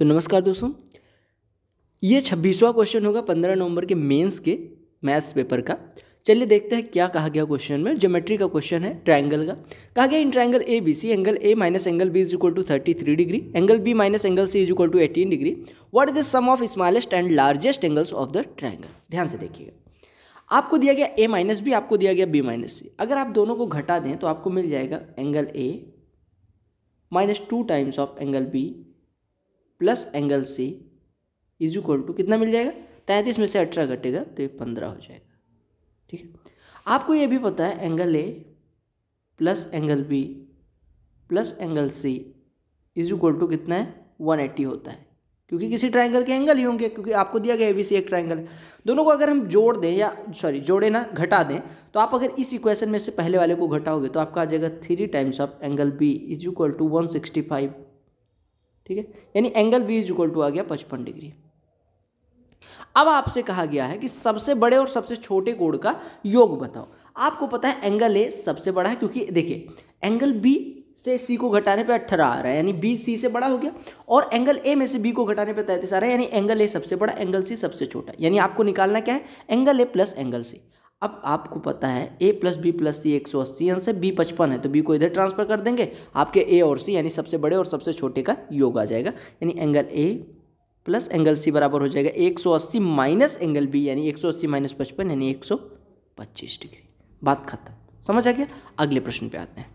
तो नमस्कार दोस्तों ये छब्बीसवा क्वेश्चन होगा पंद्रह नवंबर के मेंस के मैथ्स पेपर का चलिए देखते हैं क्या कहा गया क्वेश्चन में ज्योमेट्री का क्वेश्चन है ट्रायंगल का कहा गया in triangle A B C angle A minus angle B is equal to thirty three degree angle B minus angle C is equal to eighteen degree what is the sum of smallest and largest angles of the triangle ध्यान से देखिएगा आपको दिया गया ए minus B आपको दिया गया B minus सी अगर आप दोनों को घटा दें तो आपको मिल जाएगा angle A minus two times of angle B plus angle C is equal to कितना मिल जाएगा तैंतीस में से अठारह घटेगा तो ये पंद्रह हो जाएगा ठीक है आपको ये भी पता है angle A plus angle B plus angle C is equal to कितना है वन एट्टी होता है क्योंकि किसी ट्राइंगल के एंगल ही होंगे क्योंकि आपको दिया गया ए एक ट्राइंगल दोनों को अगर हम जोड़ दें या सॉरी जोड़े ना घटा दें तो आप अगर इस इक्वेशन में से पहले वाले को घटाओगे तो आपका आ जाएगा three times of angle B is equal to one sixty five ठीक है यानी angle B is equal to आ गया पचपन डिग्री अब आपसे कहा गया है कि सबसे बड़े और सबसे छोटे कोण का योग बताओ आपको पता है एंगल ए सबसे बड़ा है क्योंकि देखिए एंगल बी से सी को घटाने पे अठारह आ रहा है यानी बी सी से बड़ा हो गया और एंगल ए में से बी को घटाने पे तैंतीस आ रहा है यानी एंगल ए सबसे बड़ा एंगल सी सबसे छोटा यानी आपको निकालना क्या है angle A plus angle C अब आपको पता है A plus B plus C एक सौ अस्सी आंसर बी पचपन है तो बी को इधर ट्रांसफर कर देंगे आपके ए और सी यानी सबसे बड़े और सबसे छोटे का योग आ जाएगा यानी angle A plus angle C बराबर हो जाएगा एक सौ अस्सी माइनस एंगल बी यानी एक सौ अस्सी माइनस पचपन यानी एक सौ पच्चीस डिग्री बात खत्म समझ आ गया अगले प्रश्न पे आते हैं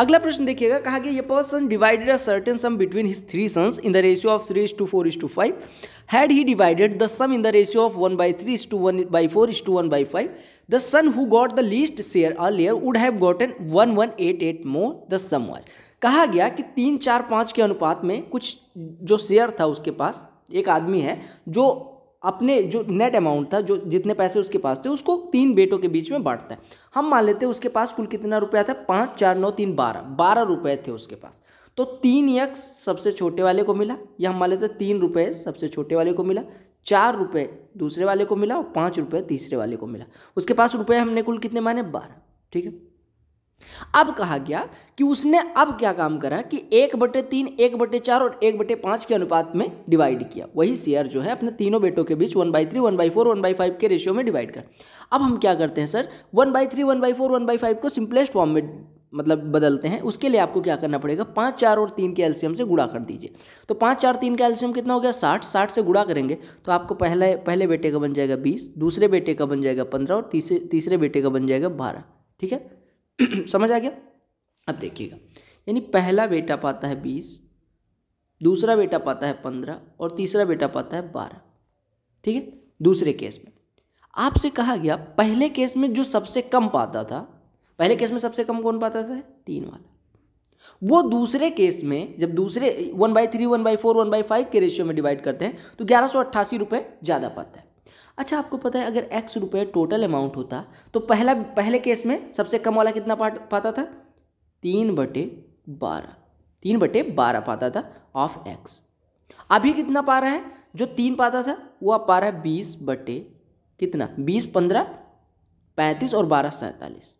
अगला प्रश्न देखिएगा कहा गया ये person divided a certain sum between his three sons in the ratio of three is to four is to five had he divided the sum in the ratio of one by three is to one by four is to one by five the son who got the least share earlier would have gotten one one eight eight more the sum was कहा गया कि तीन चार पाँच के अनुपात में कुछ जो शेयर था उसके पास एक आदमी है जो अपने जो नेट अमाउंट था जो जितने पैसे उसके पास थे उसको तीन बेटों के बीच में बांटता है हम मान लेते हैं उसके पास कुल कितना रुपया था पाँच चार नौ तीन बारह बारह रुपये थे उसके पास तो तीन यक्स सबसे छोटे वाले को मिला या हम मान लेते तीन रुपये सबसे छोटे वाले को मिला चार रुपये दूसरे वाले को मिला और पाँच रुपये तीसरे वाले को मिला उसके पास रुपये हमने कुल कितने माने बारह ठीक है अब कहा गया कि उसने अब क्या काम करा कि एक बटे तीन एक बटे चार और एक बटे पांच के अनुपात में डिवाइड किया वही शेयर जो है अपने तीनों बेटों के बीच one by three one by four one by five के रेशियो में डिवाइड कर अब हम क्या करते हैं sir one by three one by four one by five को सिंपलेस्ट फॉर्म में मतलब बदलते हैं उसके लिए आपको क्या करना पड़ेगा पाँच चार और तीन के एल्शियम से गुड़ा कर दीजिए तो पाँच चार तीन का एल्शियम कितना हो गया साठ साठ से गुड़ा करेंगे तो आपको पहले पहले बेटे का बन जाएगा बीस दूसरे बेटे का बन जाएगा पंद्रह और तीसरे तीसरे बेटे का बन जाएगा बारह ठीक है समझ आ गया अब देखिएगा यानी पहला बेटा पाता है बीस दूसरा बेटा पाता है पंद्रह और तीसरा बेटा पाता है बारह ठीक है दूसरे केस में आपसे कहा गया पहले केस में जो सबसे कम पाता था पहले केस में सबसे कम कौन पाता था तीन वाला वो दूसरे केस में जब दूसरे one by three one by four one by five के रेशियो में डिवाइड करते हैं तो ग्यारह सौ अट्ठासी रुपये ज़्यादा पाता है अच्छा आपको पता है अगर एक्स रुपये टोटल अमाउंट होता तो पहला पहले केस में सबसे कम वाला कितना पाट पाता था तीन बटे बारह तीन बटे बारह पाता था ऑफ एक्स अभी कितना पा रहा है जो तीन पाता था वो आप पा रहा है बीस बटे कितना बीस पंद्रह पैंतीस और बारह सैंतालीस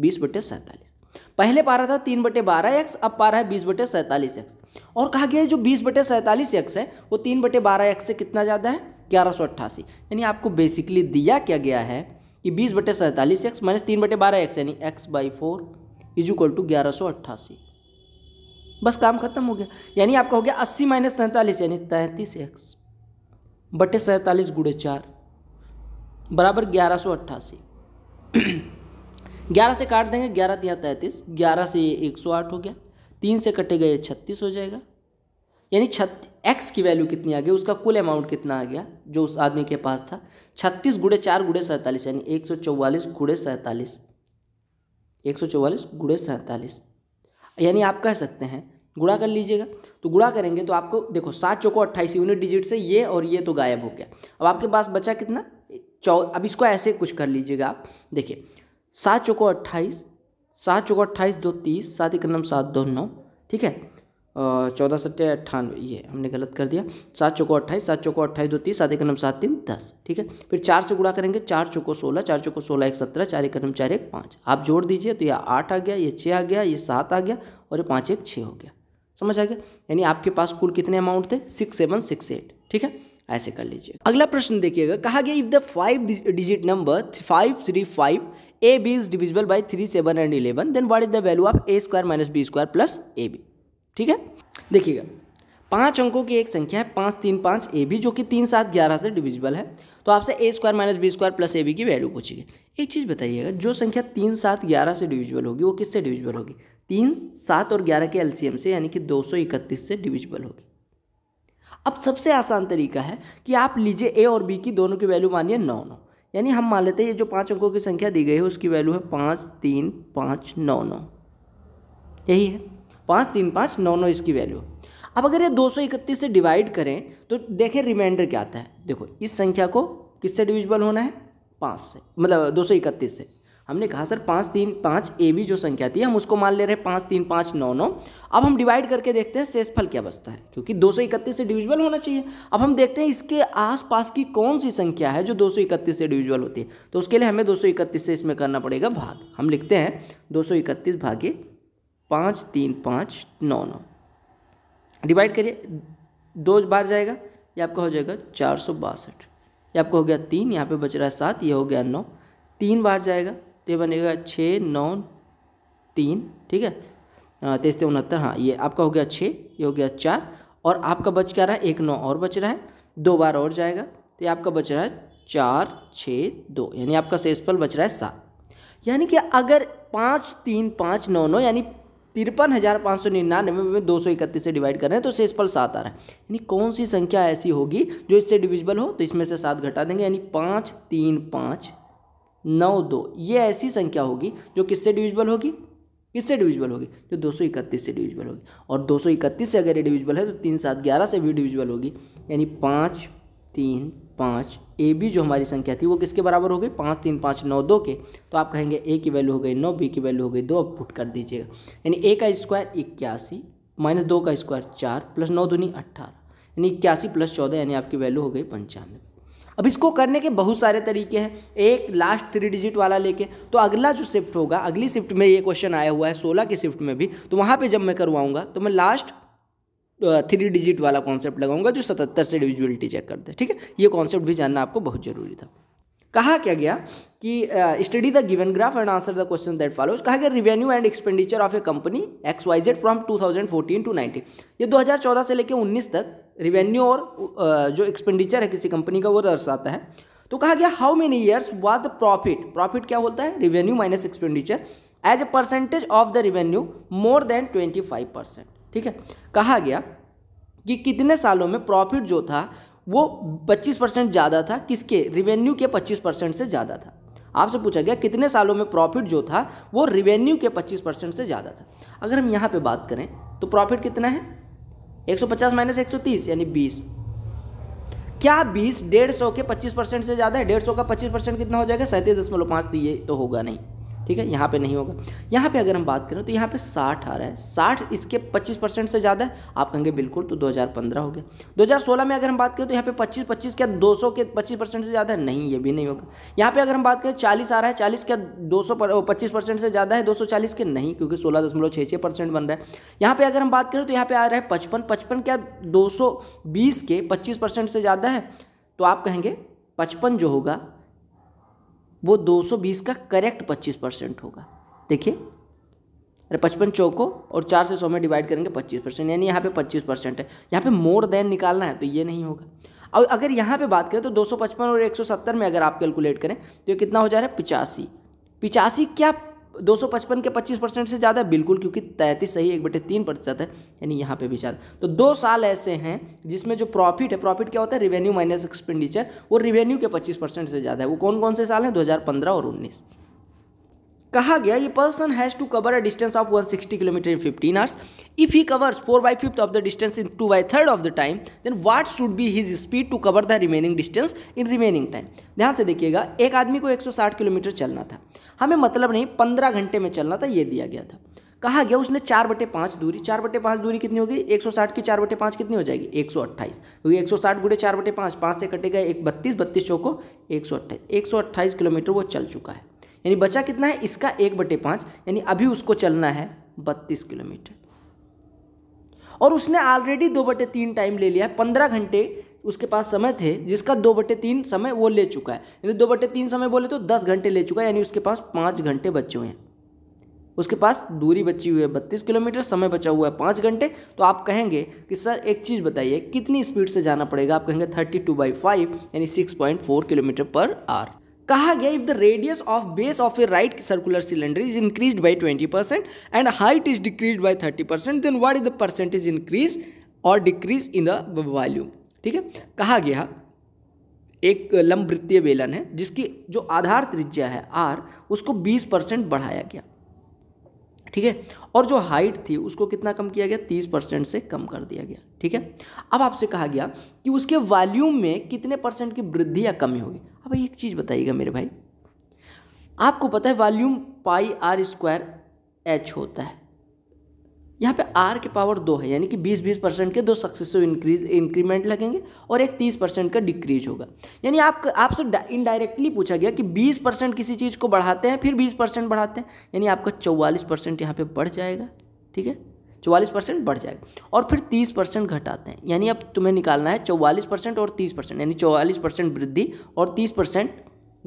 बीस बटे सैंतालीस पहले पा रहा था तीन बटे बारह एक्स अब पा रहा है बीस बटे सैंतालीस एक्स और कहा गया है जो बीस बटे सैंतालीस एक्स है वो तीन बटे बारह एक्स से कितना ज़्यादा है ग्यारह सौ अट्ठासी यानी आपको बेसिकली दिया क्या गया है कि बीस बटे सैंतालीस एक्स माइनस तीन बटे बारह एक्स यानी X by four is equal to ग्यारह सौ अट्ठासी बस काम खत्म हो गया यानी आपका हो गया अस्सी माइनस तैंतालीस यानी तैंतीस एक्स बटे सैंतालीस गुड़े चार बराबर ग्यारह सौ अट्ठासी ग्यारह से काट देंगे ग्यारह तीन तैंतीस ग्यारह से एक सौ आठ हो गया तीन से कटे गए छत्तीस हो जाएगा यानी छत एक्स की वैल्यू कितनी आ गई उसका कुल अमाउंट कितना आ गया जो उस आदमी के पास था छत्तीस गुड़े चार गुड़े सैंतालीस यानी एक सौ चौवालीस गुड़े सैंतालीस एक सौ चौवालीस गुड़े सैंतालीस यानी आप कह सकते हैं गुड़ा कर लीजिएगा तो गुड़ा करेंगे तो आपको देखो सात चौको अट्ठाईस यूनिट डिजिट से ये और ये तो गायब हो गया अब आपके पास बचा कितना चौ अब इसको ऐसे कुछ कर लीजिएगा आप देखिए सात चौको अट्ठाईस सात चौको अट्ठाईस दो तीस सात एक नम सात दो नौ ठीक है चौदह सत्या अट्ठानवे ये हमने गलत कर दिया सात चौको अट्ठाईस सात चौको अट्ठाईस दो तीस सात एक नम सात तीन दस ठीक है फिर चार से गुड़ा करेंगे चार चौको सोलह चार चौको सोलह एक सत्रह चार एक नम चार एक पाँच आप जोड़ दीजिए तो ये आठ आ गया ये छः आ गया ये सात आ गया और ये पाँच एक छः हो गया समझ आ गया यानी आपके पास कुल कितने अमाउंट थे सिक्स सेवन सिक्स एट ठीक है ऐसे कर लीजिए अगला प्रश्न देखिएगा कहा गया if the five digit number five three five A B is divisible by three seven and eleven then what is the value of A square minus B square plus A B ठीक है देखिएगा पाँच अंकों की एक संख्या है पाँच तीन पाँच ए भी जो कि तीन सात ग्यारह से डिविजिबल है तो आपसे A square minus B square plus A B की वैल्यू पूछेगी एक चीज़ बताइएगा जो संख्या तीन सात ग्यारह से डिविजिबल होगी वो किससे डिविजिबल होगी तीन सात और ग्यारह के एलसीएम से यानी कि दो सौ इकतीस से डिविजिबल होगी अब सबसे आसान तरीका है कि आप लीजिए ए और बी की दोनों की वैल्यू मानिए नौ नौ यानी हम मान लेते हैं ये जो पाँच अंकों की संख्या दी गई है उसकी वैल्यू है पाँच तीन पाँच नौ नौ यही है पाँच तीन पाँच नौ नौ इसकी वैल्यू अब अगर ये दो सौ इकतीस से डिवाइड करें तो देखें रिमाइंडर क्या आता है देखो इस संख्या को किससे डिविजिबल होना है पाँच से मतलब दो सौ इकतीस से हमने कहा सर पाँच तीन पाँच ए भी जो संख्या थी हम उसको मान ले रहे हैं पाँच तीन पाँच नौ नौ अब हम डिवाइड करके देखते हैं शेषफल क्या बचता है क्योंकि दो सौ इकतीस से डिविजिबल होना चाहिए अब हम देखते हैं इसके आसपास की कौन सी संख्या है जो दो सौ इकतीस से डिविजिबल होती है तो उसके लिए हमें दो सौ इकतीस से इसमें करना पड़ेगा भाग हम लिखते हैं दो सौ इकतीस भागे पाँच तीन पाँच नौ नौ डिवाइड करिए दो बार जाएगा ये आपका हो जाएगा चार सौ बासठ ये आपका हो गया तीन यहाँ पे बच रहा है सात ये हो गया नौ तीन बार जाएगा तो ये बनेगा छः नौ तीन ठीक है हाँ, तेईस उनहत्तर हाँ ये आपका हो गया छः ये हो गया चार और आपका बच क्या रहा है एक नौ और बच रहा है दो बार और जाएगा तो ये आपका बच रहा है चार छः दो यानी आपका शेषफल बच रहा है सात यानी कि अगर पाँच तीन पाँच नौ नौ यानी तिरपन हज़ार पाँच सौ निन्यानवे में दो सौ इकतीस से डिवाइड कर रहे हैं तो शेषफल सात आ रहा है यानी कौन सी संख्या ऐसी होगी जो इससे डिविजिबल हो तो इसमें से सात घटा देंगे यानी पाँच तीन पाँच नौ दो ये ऐसी संख्या होगी जो किससे डिविजिबल होगी किससे डिविजिबल होगी जो दो सौ इकतीस से डिविजिबल होगी और दो सौ इकतीस से अगर ये डिविजिबल है तो तीन सात ग्यारह से भी डिविजिबल होगी यानी पाँच तीन पाँच ए बी जो हमारी संख्या थी वो किसके बराबर हो गई पाँच तीन पाँच नौ दो के तो आप कहेंगे ए की वैल्यू हो गई नौ बी की वैल्यू हो गई दो आप पुट कर दीजिएगा यानी ए का स्क्वायर इक्यासी माइनस दो का स्क्वायर चार प्लस नौ दूनी अट्ठारह यानी इक्यासी प्लस चौदह यानी आपकी वैल्यू हो गई पंचानवे अब इसको करने के बहुत सारे तरीके हैं एक लास्ट थ्री डिजिट वाला लेके तो अगला जो शिफ्ट होगा अगली शिफ्ट में ये क्वेश्चन आया हुआ है सोलह की शिफ्ट में भी तो वहाँ पर जब मैं करवाऊँगा तो मैं लास्ट थ्री डिजिट वाला कॉन्सेप्ट लगाऊंगा जो सतहत्तर से डिविजुअलिटी चेक करते हैं ठीक है ये कॉन्सेप्ट भी जानना आपको बहुत जरूरी था कहा क्या गया कि study the given graph and answer the question that follows कहा गया revenue and expenditure of a company X Y Z from fourteen to nineteen ये दो हजार चौदह से लेकर उन्नीस तक रिवेन्यू और जो एक्सपेंडिचर है किसी कंपनी का वो दर्शाता है तो कहा गया how many years was the profit profit क्या बोलता है revenue minus expenditure as a percentage of the revenue more than twenty five percent ठीक है कहा गया कि कितने सालों में प्रॉफिट जो था वो 25 परसेंट ज़्यादा था किसके रिवेन्यू के 25 परसेंट से ज़्यादा था आपसे पूछा गया कितने सालों में प्रॉफिट जो था वो रिवेन्यू के 25 परसेंट से ज़्यादा था अगर हम यहाँ पे बात करें तो प्रॉफिट कितना है 150 माइनस 130 यानी 20 क्या 20 डेढ़ सौ के 25 परसेंट से ज़्यादा है डेढ़ सौ का 25 परसेंट कितना हो जाएगा सैंतीस दशमलव पाँच तो ये तो होगा नहीं ठीक है यहाँ पे नहीं होगा यहाँ पे अगर हम बात करें तो यहाँ पे 60 आ रहा है 60 इसके 25 परसेंट से ज़्यादा है आप कहेंगे बिल्कुल तो 2015 हो गया 2016 में अगर हम बात करें तो यहाँ पे 25 25 क्या 200 के 25 परसेंट से ज़्यादा है नहीं ये भी नहीं होगा यहाँ पे अगर हम बात करें 40 आ रहा है 40 क्या दो सौ पच्चीस परसेंट से ज़्यादा है दो के नहीं क्योंकि सोलह दशमलव छः छः परसेंट बन रहा है यहाँ पर अगर हम बात करें तो यहाँ पर आ रहा है पचपन पचपन क्या दो के पच्चीस परसेंट से ज़्यादा है तो आप कहेंगे पचपन जो होगा वो 220 का करेक्ट 25 परसेंट होगा देखिए अरे पचपन चौको और चार से सौ में डिवाइड करेंगे पच्चीस परसेंट यानी यहाँ पे पच्चीस परसेंट है यहाँ पे मोर देन निकालना है तो ये नहीं होगा और अगर यहाँ पे बात करें तो 255 और 170 में अगर आप कैलकुलेट करें तो ये कितना हो जा रहा है पिचासी पिचासी क्या 255 के 25 परसेंट से ज़्यादा बिल्कुल क्योंकि तैंतीस सही एक बटे तीन प्रतिशत है यानी यहाँ पे भी ज़्यादा तो दो साल ऐसे हैं जिसमें जो प्रॉफिट है प्रॉफिट क्या होता है रिवेन्यू माइनस एक्सपेंडिचर वो रिवेन्यू के 25 परसेंट से ज़्यादा है वो कौन कौन से साल हैं 2015 और उन्नीस कहा गया ये person has to cover a distance of 160 kilometre in 15 hours if he covers 4 by fifth of the distance in 2 by third of the time then what should be his speed to cover the remaining distance in remaining time ध्यान से देखिएगा एक आदमी को 160 kilometre चलना था हमें मतलब नहीं पंद्रह घंटे में चलना था ये दिया गया था कहा गया उसने चार बटे पाँच दूरी चार बटे पाँच दूरी कितनी होगी एक सौ साठ की चार बटे पाँच कितनी हो जाएगी एक सौ अट्ठाईस क्योंकि एक सौ साठ गुड़े चार बटे पाँच पाँच से कटेगा एक बत्तीस बत्तीस चौको एक सौ अट्ठाईस एक सौ अट्ठाईस किलोमीटर वो चल चुका है यानी बचा कितना है इसका एक बटे पाँच यानी अभी उसको चलना है बत्तीस किलोमीटर और उसने ऑलरेडी दो बटे तीन टाइम ले लिया है पंद्रह घंटे उसके पास समय थे जिसका दो बटे तीन समय वो ले चुका है यानी दो बटे तीन समय बोले तो दस घंटे ले चुका है यानी उसके पास पाँच घंटे बचे हुए हैं उसके पास दूरी बची हुई है बत्तीस किलोमीटर समय बचा हुआ है पाँच घंटे तो आप कहेंगे कि सर एक चीज़ बताइए कितनी स्पीड से जाना पड़ेगा आप कहेंगे थर्टी टू बाई फाइव यानी six point four kilometre per hour कहा गया if the radius of base of a right circular cylinder is increase by twenty percent and height is decrease by thirty percent then what is the percentage increase और decrease in the volume ठीक है कहा गया एक वृत्तीय बेलन है जिसकी जो आधार त्रिज्या है आर उसको बीस परसेंट बढ़ाया गया ठीक है और जो हाइट थी उसको कितना कम किया गया तीस परसेंट से कम कर दिया गया ठीक है अब आपसे कहा गया कि उसके वॉल्यूम में कितने परसेंट की वृद्धि या कमी होगी अब एक चीज़ बताइएगा मेरे भाई आपको पता है volume pi R square H होता है यहाँ पे आर के पावर दो है यानी कि 20-20 परसेंट के दो सक्सेसिव इंक्रीज इंक्रीमेंट लगेंगे और एक 30 परसेंट का डिक्रीज होगा यानी आप आपसे इनडायरेक्टली पूछा गया कि 20 परसेंट किसी चीज़ को बढ़ाते हैं फिर 20 परसेंट बढ़ाते हैं यानी आपका 44 परसेंट यहाँ पर बढ़ जाएगा ठीक है चौवालीस परसेंट बढ़ जाएगा और फिर तीस परसेंट घटाते हैं यानी अब तुम्हें निकालना है चौवालीस परसेंट और तीस परसेंट यानी चौवालीस परसेंट वृद्धि और तीस परसेंट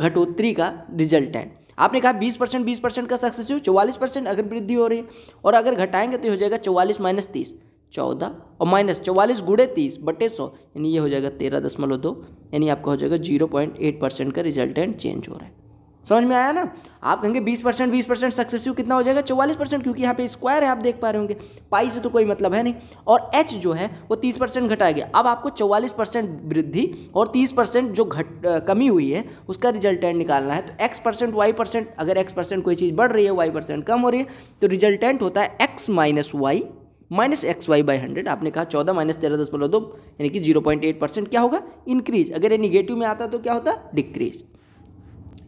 घटोत्तरी का रिजल्ट है आपने कहा बीस परसेंट बीस परसेंट का सक्सेसिव चौवालीस परसेंट अगर वृद्धि हो रही है और अगर घटाएंगे तो हो जाएगा चौवालीस माइनस तीस चौदह और माइनस चौवालीस गुड़े तीस बटे सौ यानी ये हो जाएगा तेरह दशमलव दो यानी आपका हो जाएगा जीरो पॉइंट एट परसेंट का रिजल्टेंट चेंज हो रहा है समझ में आया ना आप कहेंगे 20 परसेंट बीस परसेंट सक्सेसिव कितना हो जाएगा चौवालीस परसेंट क्योंकि यहाँ पे स्क्वायर है आप देख पा रहे होंगे पाई से तो कोई मतलब है नहीं और एच जो है वो तीस परसेंट घटाया गया अब आपको चौवालीस परसेंट वृद्धि और तीस परसेंट जो घट कमी हुई है उसका रिजल्टेंट निकालना है तो एक्स परसेंट वाई परसेंट अगर एक्स परसेंट कोई चीज़ बढ़ रही है वाई परसेंट कम हो रही है तो रिजल्टेंट होता है X minus Y minus X Y by hundred आपने कहा चौदह माइनस तेरह दस बोलो दो यानी कि जीरो पॉइंट एट परसेंट क्या होगा इंक्रीज अगर ये निगेटिव में आता तो क्या होता डिक्रीज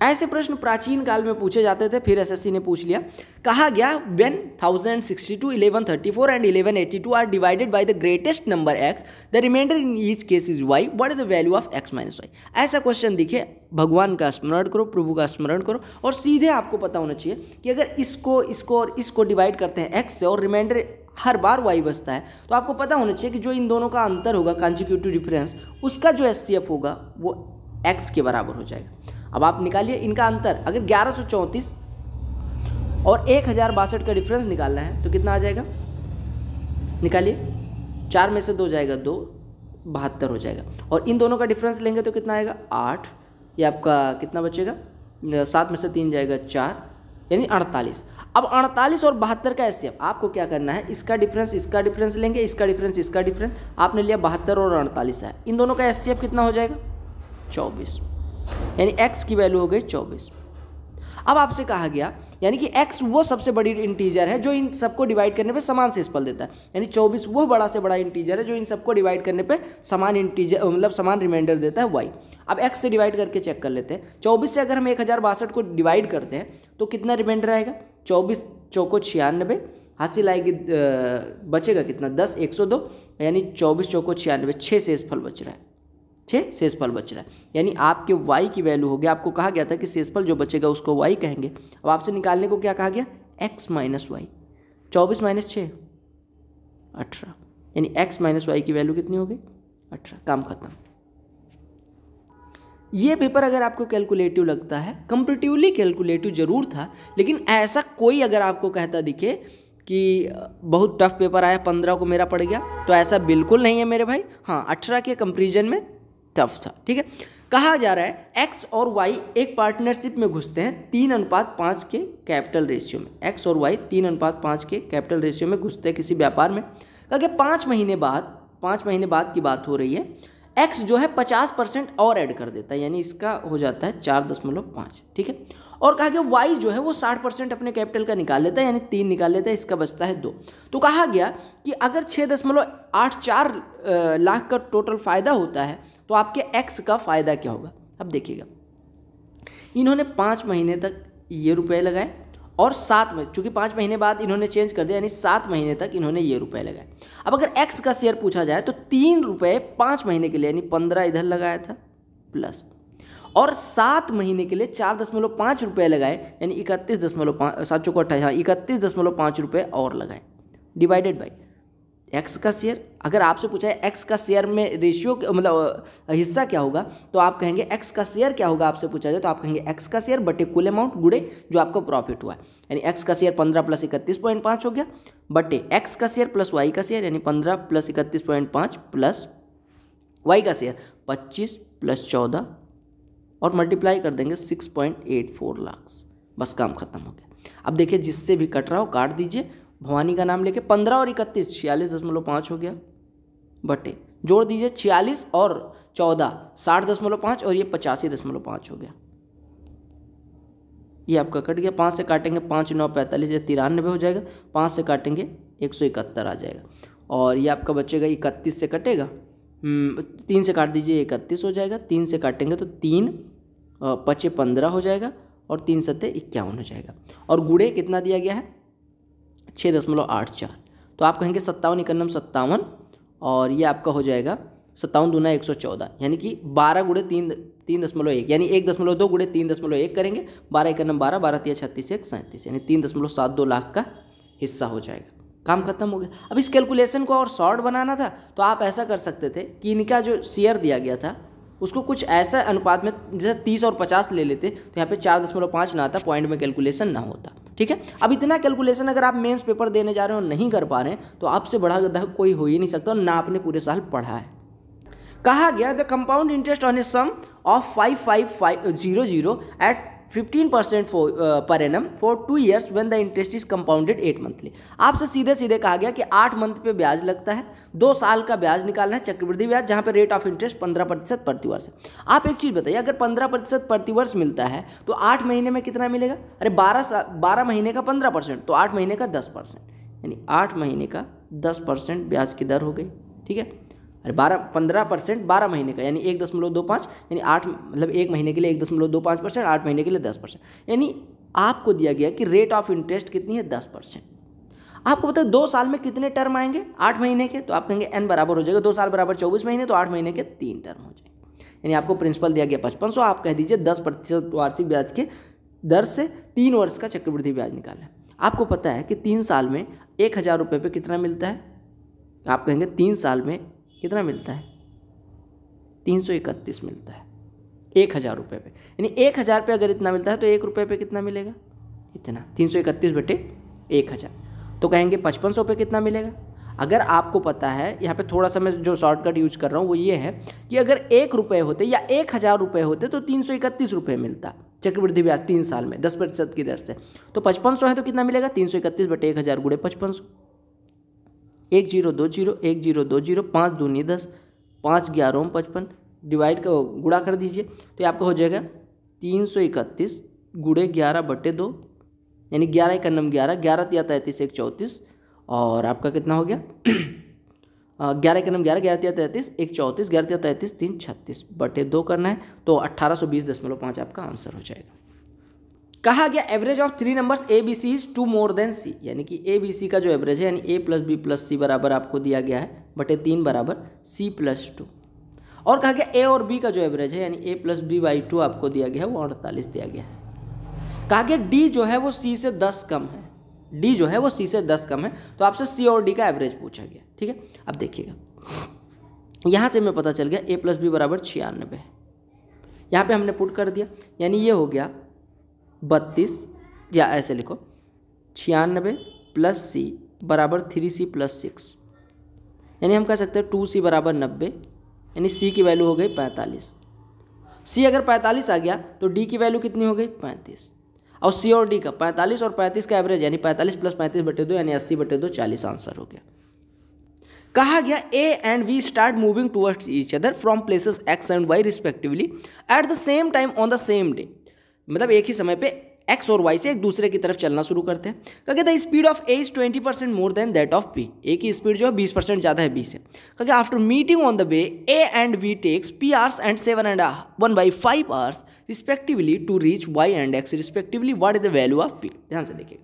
ऐसे प्रश्न प्राचीन काल में पूछे जाते थे फिर एसएससी ने पूछ लिया कहा गया when thousand sixty two eleven thirty four and eleven eighty two are divided by the greatest number X the remainder in each case is Y what is the value of X minus Y ऐसा question दिखे भगवान का स्मरण करो प्रभु का स्मरण करो और सीधे आपको पता होना चाहिए कि अगर इसको इसको और इसको डिवाइड करते हैं एक्स से और रिमाइंडर हर बार वाई बचता है तो आपको पता होना चाहिए कि जो इन दोनों का अंतर होगा कॉन्जिक्यूटिव डिफरेंस उसका जो एस होगा वो एक्स के बराबर हो जाएगा अब आप निकालिए इनका अंतर अगर ग्यारह सौ चौंतीस और एक हज़ार बासठ का डिफरेंस निकालना है तो कितना आ जाएगा निकालिए चार में से दो जाएगा दो बहत्तर हो जाएगा और इन दोनों का डिफरेंस लेंगे तो कितना आएगा आठ ये आपका कितना बचेगा सात में से तीन जाएगा चार यानी अड़तालीस अब अड़तालीस और बहत्तर का एच आपको क्या करना है इसका डिफरेंस इसका डिफरेंस लेंगे इसका डिफरेंस इसका डिफरेंस आपने लिया बहत्तर और अड़तालीस है इन दोनों का एस कितना हो जाएगा चौबीस यानी एक्स की वैल्यू हो गई चौबीस अब आपसे कहा गया यानी कि x वो सबसे बड़ी इंटीजर है जो इन सबको डिवाइड करने पे समान से स्पल देता है यानी चौबीस वो बड़ा से बड़ा इंटीजर है जो इन सबको डिवाइड करने पे समान इंटीजर मतलब समान रिमाइंडर देता है y अब x से डिवाइड करके चेक कर लेते हैं चौबीस से अगर हम एक को डिवाइड करते हैं तो कितना रिमाइंडर आएगा चौबीस चौको छियानबे हासिल आएगी बचेगा कितना दस एक यानी चौबीस चौको छियानबे छः से शेषफल बच रहा है छः शेषफल बच रहा है यानी आपके वाई की वैल्यू हो गया आपको कहा गया था कि शेषफल जो बचेगा उसको वाई कहेंगे अब आपसे निकालने को क्या कहा गया एक्स माइनस वाई चौबीस माइनस छः अठारह यानी एक्स माइनस वाई की वैल्यू कितनी हो गई अठारह काम खत्म ये पेपर अगर आपको कैलकुलेटिव लगता है कंपेटिवली कैलकुलेटिव जरूर था लेकिन ऐसा कोई अगर आपको कहता दिखे कि बहुत टफ पेपर आया पंद्रह को मेरा पड़ गया तो ऐसा बिल्कुल नहीं है मेरे भाई हाँ अठारह के कंपेरिजन में टफ था ठीक है कहा जा रहा है एक्स और वाई एक पार्टनरशिप में घुसते हैं तीन अनुपात पाँच के कैपिटल रेशियो में एक्स और वाई तीन अनुपात पाँच के कैपिटल रेशियो में घुसते हैं किसी व्यापार में कहा कि पाँच महीने बाद पाँच महीने बाद की बात हो रही है एक्स जो है पचास परसेंट और ऐड कर देता है यानी इसका हो जाता है चार दशमलव पाँच ठीक है और कहा गया वाई जो है वो साठ परसेंट अपने कैपिटल का निकाल लेता है यानी तीन निकाल लेता है इसका बचता है दो तो कहा गया कि अगर छः दशमलव आठ चार लाख का टोटल फ़ायदा होता है तो आपके एक्स का फ़ायदा क्या होगा अब देखिएगा इन्होंने पाँच महीने तक ये रुपए लगाए और सात में चूँकि पाँच महीने बाद इन्होंने चेंज कर दिया यानी सात महीने तक इन्होंने ये रुपए लगाए अब अगर एक्स का शेयर पूछा जाए तो तीन रुपये पाँच महीने के लिए यानी पंद्रह इधर लगाया था प्लस और सात महीने के लिए चार दशमलव पाँच रुपये लगाए यानी इकतीस दशमलव पाँच सात चौको अट्ठाईस हाँ, इकतीस दशमलव पाँच रुपये और लगाए डिवाइडेड बाई एक्स का शेयर अगर आपसे पूछा है एक्स का शेयर में रेशियो मतलब हिस्सा क्या होगा तो आप कहेंगे एक्स का शेयर क्या होगा आपसे पूछा जाए तो आप कहेंगे एक्स का शेयर बटे कुल अमाउंट गुड़े जो आपका प्रॉफिट हुआ है यानी एक्स का शेयर पंद्रह प्लस इकतीस पॉइंट पाँच हो गया बटे एक्स का शेयर प्लस वाई का शेयर यानी पंद्रह प्लस इकतीस पॉइंट पाँच प्लस वाई का शेयर पच्चीस प्लस चौदह और मल्टीप्लाई कर देंगे six point eight four lakh बस काम खत्म हो गया अब देखिए जिससे भी कट रहा हो काट दीजिए भवानी का नाम लेके पंद्रह और इकतीस छियालीस दशमलव पाँच हो गया बटे जोड़ दीजिए छियालीस और चौदह साठ दशमलव पाँच और ये पचासी दशमलव पाँच हो गया ये आपका कट गया पाँच से काटेंगे पाँच नौ पैंतालीस या तिरानबे हो जाएगा पाँच से काटेंगे एक सौ इकहत्तर आ जाएगा और ये आपका बचेगा इकतीस से कटेगा हम्म, तीन से काट दीजिए इकतीस हो जाएगा तीन से काटेंगे तो तीन पचे पंद्रह हो जाएगा और तीन सत्ते इक्यावन हो जाएगा और गुड़े कितना दिया गया है छः दशमलव आठ चार तो आप कहेंगे सत्तावन इक्यानम सत्तावन और ये आपका हो जाएगा सत्तावन दूना एक सौ चौदह यानी कि बारह गुड़े तीन तीन दशमलव एक यानी एक दशमलव दो गुड़े तीन दशमलव एक करेंगे बारह इकन्नम बारह बारह तीन छत्तीस एक सैंतीस यानी तीन दशमलव सात दो लाख का हिस्सा हो जाएगा काम खत्म हो गया अब इस कैलकुलेशन को और शॉर्ट बनाना था तो आप ऐसा कर सकते थे कि इनका जो शेयर दिया गया था उसको कुछ ऐसा अनुपात में जैसे तीस और पचास ले लेते तो यहाँ पे चार दशमलव पाँच ना आता पॉइंट में कैलकुलेशन ना होता ठीक है अब इतना कैलकुलेशन अगर आप मेंस पेपर देने जा रहे हो नहीं कर पा रहे हैं तो आपसे बड़ा गद्दा कोई हो ही नहीं सकता और ना आपने पूरे साल पढ़ा है कहा गया the compound interest on a sum of five five five zero zero at fifteen percent per annum for two years when the interest is compounded at monthly आपसे सीधे सीधे कहा गया कि आठ मंथ पे ब्याज लगता है दो साल का ब्याज निकालना है चक्रवृद्धि ब्याज जहाँ पे रेट ऑफ इंटरेस्ट पंद्रह प्रतिशत प्रतिवर्ष है आप एक चीज़ बताइए अगर पंद्रह प्रतिशत प्रतिवर्ष मिलता है तो आठ महीने में कितना मिलेगा अरे बारह बारह महीने का पंद्रह परसेंट तो आठ महीने का दस परसेंट यानी आठ महीने का दस परसेंट ब्याज की दर हो गई ठीक है अरे बारह पंद्रह परसेंट बारह महीने का यानी एक दशमलव दो पाँच यानी आठ मतलब एक महीने के लिए एक दशमलव दो पाँच परसेंट आठ महीने के लिए दस परसेंट यानी आपको दिया गया कि रेट ऑफ इंटरेस्ट कितनी है दस परसेंट आपको पता है दो साल में कितने टर्म आएंगे आठ महीने के तो आप कहेंगे एन बराबर हो जाएगा दो साल बराबर चौबीस महीने तो आठ महीने के तीन टर्म हो जाएंगे यानी आपको प्रिंसिपल दिया गया पचपन सौ आप कह दीजिए दस प्रतिशत वार्षिक ब्याज के दर से तीन वर्ष का चक्रवृद्धि ब्याज निकाला आपको पता है कि तीन साल में एक हज़ार रुपये पर कितना मिलता है आप कहेंगे तीन साल में कितना मिलता है तीन सौ इकतीस मिलता है एक हज़ार रुपये पे यानी एक हज़ार पर अगर इतना मिलता है तो एक रुपये पर कितना मिलेगा इतना तीन सौ इकतीस बटे एक हज़ार तो कहेंगे पचपन सौ पे कितना मिलेगा अगर आपको पता है यहाँ पे थोड़ा सा मैं जो शॉर्टकट यूज कर रहा हूँ वो ये है कि अगर एक रुपये होते या एक हज़ार रुपये होते तो तीन सौ इकतीस रुपये मिलता चक्रवृद्धि ब्याज तीन साल में दस प्रतिशत की दर से तो पचपन सौ है तो कितना मिलेगा तीन सौ इकतीस बटे एक हज़ार गुड़े पचपन सौ एक जीरो दो जीरो एक जीरो दो जीरो पाँच दूनी दस पाँच ग्यारह पचपन डिवाइड का गुड़ा कर दीजिए तो ये आपका हो जाएगा तीन सौ इकतीस गुड़े ग्यारह बटे दो यानी ग्यारह इक्यानवे ग्यारह ग्यारह तिया तैंतीस एक चौंतीस और आपका कितना हो गया ग्यारह इक्यानवे ग्यारह ग्यारह तिया तैंतीस एक चौंतीस ग्यारह तिया तैंतीस तीन छत्तीस बटे दो करना है तो अट्ठारह सौ बीस दशमलव पाँच आपका आंसर हो जाएगा कहा गया average of three numbers A B C is two more than C यानी कि ए बी सी का जो एवरेज है यानी A plus B plus C बराबर आपको दिया गया है बटे तीन बराबर सी प्लस टू और कहा गया ए और बी का जो एवरेज है यानी A plus B by two आपको दिया गया है वो अड़तालीस दिया गया है कहा गया डी जो है वो सी से दस कम है डी जो है वो सी से दस कम है तो आपसे सी और डी का एवरेज पूछा गया ठीक है अब देखिएगा यहाँ से हमें पता चल गया ए प्लस बी बराबर छियानबे यहाँ पे हमने पुट कर दिया यानी ये हो गया बत्तीस या ऐसे लिखो छियानबे प्लस सी बराबर थ्री सी प्लस सिक्स यानी हम कह सकते हैं टू सी बराबर नब्बे यानी सी की वैल्यू हो गई पैंतालीस सी अगर पैंतालीस आ गया तो डी की वैल्यू कितनी हो गई पैंतीस और सी और डी का पैंतालीस और पैंतीस का एवरेज यानी पैंतालीस प्लस पैंतीस बटे दो यानी अस्सी बटे दो चालीस आंसर हो गया कहा गया A and B start moving towards each other from places X and Y respectively at the same time on the same day मतलब एक ही समय पे एक्स और वाई से एक दूसरे की तरफ चलना शुरू करते हैं क्या कहते हैं speed of A is twenty percent more than that of B A की स्पीड जो है बीस परसेंट ज़्यादा है बी से क्या after meeting on the way A and B takes P hours and seven and one by five hours respectively to reach Y and X respectively what is the value of P ध्यान से देखिए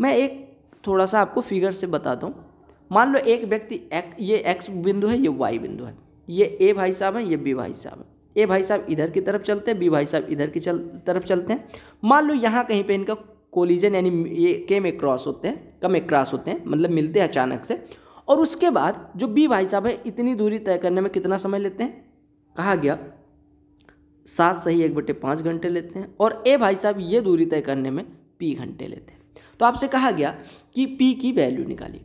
मैं एक थोड़ा सा आपको figure से बताता हूँ मान लो एक व्यक्ति एक, ये एक्स बिंदु है ये वाई बिंदु है ये ए भाई साहब है ये बी भाई साहब है ए भाई साहब इधर की तरफ चलते हैं बी भाई साहब इधर की चल तरफ चलते हैं मान लो यहाँ कहीं पे इनका कोलिजन यानी ये के में क्रॉस होते हैं कम में क्रॉस होते हैं मतलब मिलते हैं अचानक से और उसके बाद जो बी भाई साहब है इतनी दूरी तय करने में कितना समय लेते हैं कहा गया सात सही एक बटे पाँच घंटे लेते हैं और ए भाई साहब ये दूरी तय करने में पी घंटे लेते हैं तो आपसे कहा गया कि पी की वैल्यू निकाली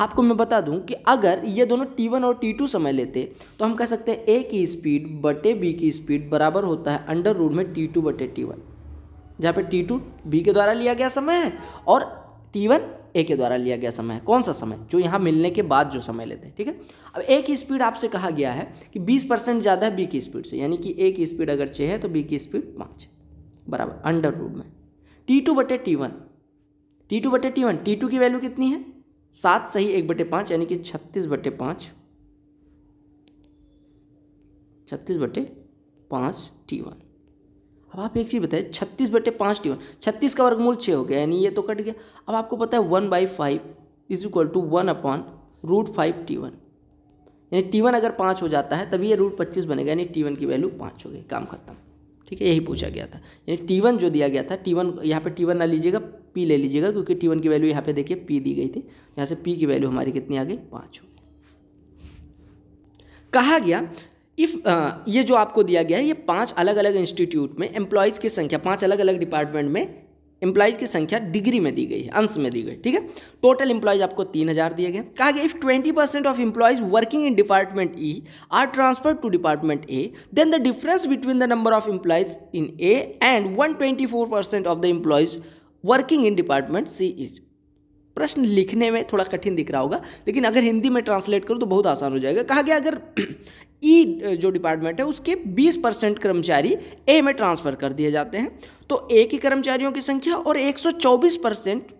आपको मैं बता दूं कि अगर ये दोनों T1 और T2 समय लेते तो हम कह सकते हैं ए की स्पीड बटे बी की स्पीड बराबर होता है अंडर रूट में T2 बटे T1 जहाँ पे T2 बी के द्वारा लिया गया समय है और T1 ए के द्वारा लिया गया समय है कौन सा समय जो यहाँ मिलने के बाद जो समय लेते हैं ठीक है अब ए की स्पीड आपसे कहा गया है कि 20 परसेंट ज़्यादा है बी की स्पीड से यानी कि ए की स्पीड अगर छः है तो बी की स्पीड पाँच बराबर अंडर रूट में टी टू बटे टी वन टी टू बटे टी वन टी टू की वैल्यू कितनी है सात सही एक बटे पाँच यानी कि छत्तीस बटे पाँच छत्तीस बटे पाँच टी वन अब आप एक चीज़ बताइए छत्तीस बटे पाँच टी वन छत्तीस का वर्गमूल छः हो गया यानी ये तो कट गया अब आपको पता है one by five is equal to one upon root five T one यानी टी वन अगर पाँच हो जाता है तभी ये रूट पच्चीस बनेगा यानी टी वन की वैल्यू पाँच हो गई काम खत्म ठीक है यही पूछा गया था यानी टी वन जो दिया गया था टी वन यहाँ पर टी वन ना लीजिएगा पी ले लीजिएगा क्योंकि टी वन की वैल्यू यहाँ पे देखिए पी दी गई थी यहाँ से पी की वैल्यू हमारी कितनी आ गई पाँच हो गई कहा गया इफ ये जो आपको दिया गया है ये पांच अलग अलग इंस्टीट्यूट में एम्प्लॉयज़ की संख्या पांच अलग अलग डिपार्टमेंट में एम्प्लॉयज़ की संख्या डिग्री में दी गई है अंश में दी गई ठीक है टोटल एम्प्लॉयज़ आपको तीन हज़ार दिए गए कहा गया if twenty percent of employees working in department E are transfer to department A then the difference between the number of employees in A and one twenty four percent of the employees working in department C is प्रश्न लिखने में थोड़ा कठिन दिख रहा होगा लेकिन अगर हिंदी में ट्रांसलेट करूँ तो बहुत आसान हो जाएगा कहा गया अगर ई e, जो डिपार्टमेंट है उसके 20 परसेंट कर्मचारी ए में ट्रांसफ़र कर दिए जाते हैं तो ए के कर्मचारियों की संख्या और 124 परसेंट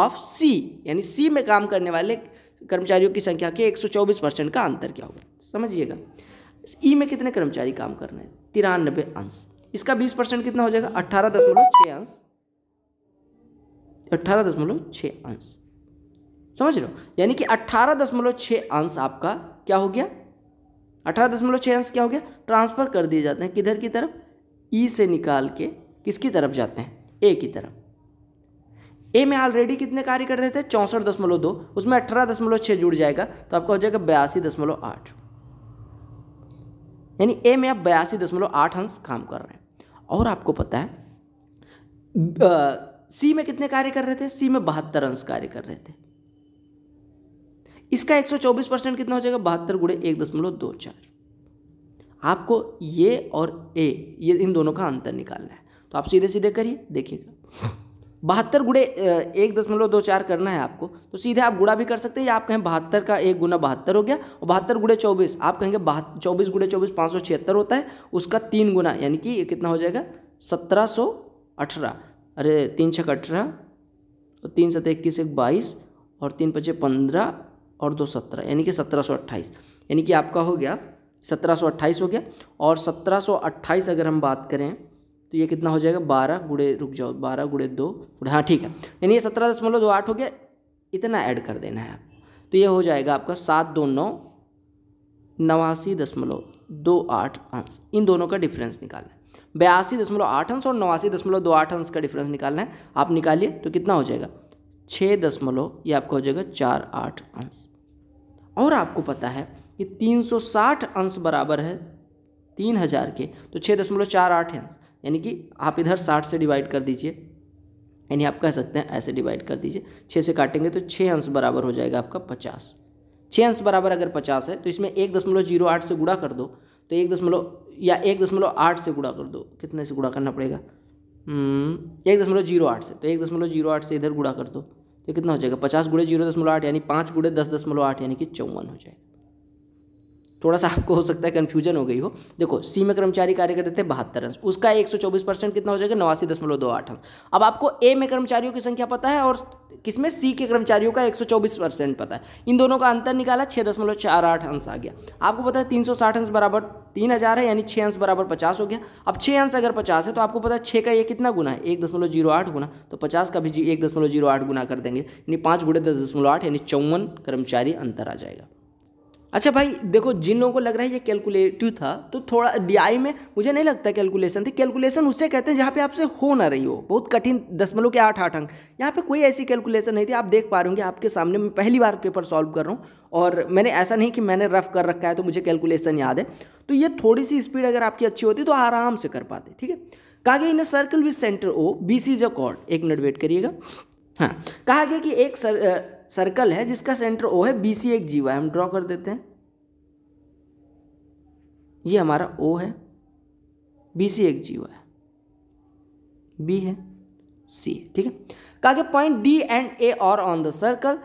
ऑफ सी यानी सी में काम करने वाले कर्मचारियों की संख्या के 124 परसेंट का अंतर क्या होगा समझिएगा ई e में कितने कर्मचारी काम कर रहे हैं तिरानबे अंश इसका 20 परसेंट कितना हो जाएगा अट्ठारह दशमलव छः अंश अट्ठारह दशमलव छः अंश समझ लो यानी कि अट्ठारह दशमलव छः अंश आपका क्या हो गया अठारह दशमलव छः अंश क्या हो गया ट्रांसफ़र कर दिए जाते हैं किधर की तरफ ई से निकाल के किसकी तरफ जाते हैं ए की तरफ ए में ऑलरेडी कितने कार्य कर रहे थे चौंसठ दशमलव दो उसमें अठारह दशमलव छः जुड़ जाएगा तो आपका हो जाएगा बयासी दशमलव आठ यानी ए में आप बयासी दशमलव आठ अंश काम कर रहे हैं और आपको पता है सी में कितने कार्य कर रहे थे सी में बहत्तर अंश कार्य कर रहे थे इसका 124 परसेंट कितना हो जाएगा बहत्तर गुड़े एक दशमलव दो चार आपको ये और ए ये इन दोनों का अंतर निकालना है तो आप सीधे सीधे करिए देखिएगा बहत्तर गुड़े एक दशमलव दो चार करना है आपको तो सीधे आप गुड़ा भी कर सकते हैं या आप कहें बहत्तर का एक गुना बहत्तर हो गया और बहत्तर गुड़े चौबीस आप कहेंगे चौबीस गुड़े चौबीस पाँच सौ छिहत्तर होता है उसका तीन गुना यानी कि कितना हो जाएगा सत्रह सौ अठारह अरे तीन छः अठारह और तीन सत इक्कीस एक बाईस और तीन पचे पंद्रह और दो सत्रह यानी कि सत्रह सौ अट्ठाईस यानी कि आपका हो गया सत्रह सौ अट्ठाईस हो गया और सत्रह सौ अट्ठाईस अगर हम बात करें तो ये कितना हो जाएगा बारह गुड़े रुक जाओ बारह गुड़े दो गुड़े हाँ ठीक है यानी ये सत्रह दशमलव दो आठ हो गया इतना ऐड कर देना है आपको तो ये हो जाएगा आपका सात दो नौ नवासी दशमलव दो आठ आंसर इन दोनों का डिफरेंस निकालना बयासी दशमलव आठ अंश और नवासी दशमलव दो आठ अंश का डिफरेंस निकालना है आप निकालिए तो कितना हो जाएगा छः दशमलव ये आपका हो जाएगा चार आठ अंश और आपको पता है कि तीन सौ साठ अंश बराबर है तीन हज़ार के तो छः दशमलव चार आठ अंश यानी कि आप इधर साठ से डिवाइड कर दीजिए यानी आप कह सकते हैं ऐसे डिवाइड कर दीजिए छः से काटेंगे तो छः अंश बराबर हो जाएगा आपका पचास छः अंश बराबर अगर पचास है तो इसमें एक दशमलव जीरो आठ से गुड़ा कर दो तो एक दशमलव या एक दशमलव आठ से गुड़ा कर दो कितने से गुड़ा करना पड़ेगा हम्म, एक दशमलव जीरो आठ से तो एक दशमलव जीरो आठ से इधर गुड़ा कर दो तो कितना हो जाएगा पचास गुड़े जीरो दशमलव आठ यानी पाँच गुड़े दस दशमलव आठ यानी कि चौवन हो जाएगा थोड़ा सा आपको हो सकता है कन्फ्यूजन हो गई हो देखो सी में कर्मचारी कार्य करते थे बहत्तर अंश उसका एक सौ चौबीस परसेंट कितना हो जाएगा नवासी दशमलव दो आठ अंश अब आपको ए में कर्मचारियों की संख्या पता है और किसमें सी के कर्मचारियों का एक सौ चौबीस परसेंट पता है इन दोनों का अंतर निकाला छः दशमलव चार आठ अंश आ गया आपको पता है तीन सौ साठ अंश बराबर तीन हजार है यानी छः अंश बराबर पचास हो गया अब छः अंश अगर पचास है तो आपको पता है छः का ये कितना गुना है एक दशमलव जीरो आठ गुना तो पचास का भी जी एक दशमलव जीरो आठ गुना कर देंगे यानी पाँच गुड़े दस दशमलव आठ यानी चौवन कर्मचारी अंतर आ जाएगा अच्छा भाई देखो जिन लोगों को लग रहा है ये कैलकुलेटिव था तो थोड़ा डीआई में मुझे नहीं लगता कैलकुलेशन थी कैलकुलेशन उससे कहते हैं जहाँ पे आपसे हो ना रही हो बहुत कठिन दशमलव के आठ आठ अंक यहाँ पे कोई ऐसी कैलकुलेशन नहीं थी आप देख पा रहे होंगे आपके सामने मैं पहली बार पेपर सॉल्व कर रहा हूँ और मैंने ऐसा नहीं कि मैंने रफ कर रखा है तो मुझे कैलकुलेशन याद है तो ये थोड़ी सी स्पीड अगर आपकी अच्छी होती तो आराम से कर पाते ठीक है कहा गया in circle with centre O B C is a chord एक मिनट वेट करिएगा हाँ कहा गया कि एक सर सर्कल है जिसका सेंटर ओ है बी सी एक जीवा है हम ड्रॉ कर देते हैं ये हमारा ओ है बी सी एक जीवा है बी है सी है ठीक है कहा कि पॉइंट डी एंड ए और on the circle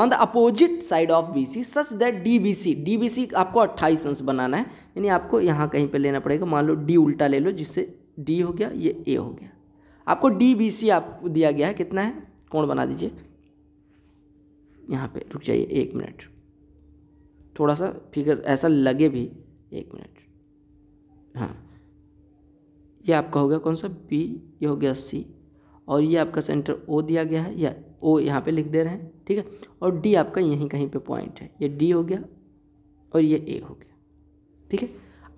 on the opposite side of B C such that D B C D B C आपको अट्ठाईस अंश बनाना है यानी आपको यहाँ कहीं पे लेना पड़ेगा मान लो डी उल्टा ले लो जिससे डी हो गया ये ए हो गया आपको डी बी सी आप दिया गया है कितना है कौन बना दीजिए यहाँ पे रुक जाइए एक मिनट थोड़ा सा फिगर ऐसा लगे भी एक मिनट हाँ ये आपका हो गया कौन सा बी ये हो गया सी और ये आपका सेंटर ओ दिया गया है या ओ यहाँ पे लिख दे रहे हैं ठीक है और डी आपका यहीं कहीं पे पॉइंट है ये डी हो गया और ये ए हो गया ठीक है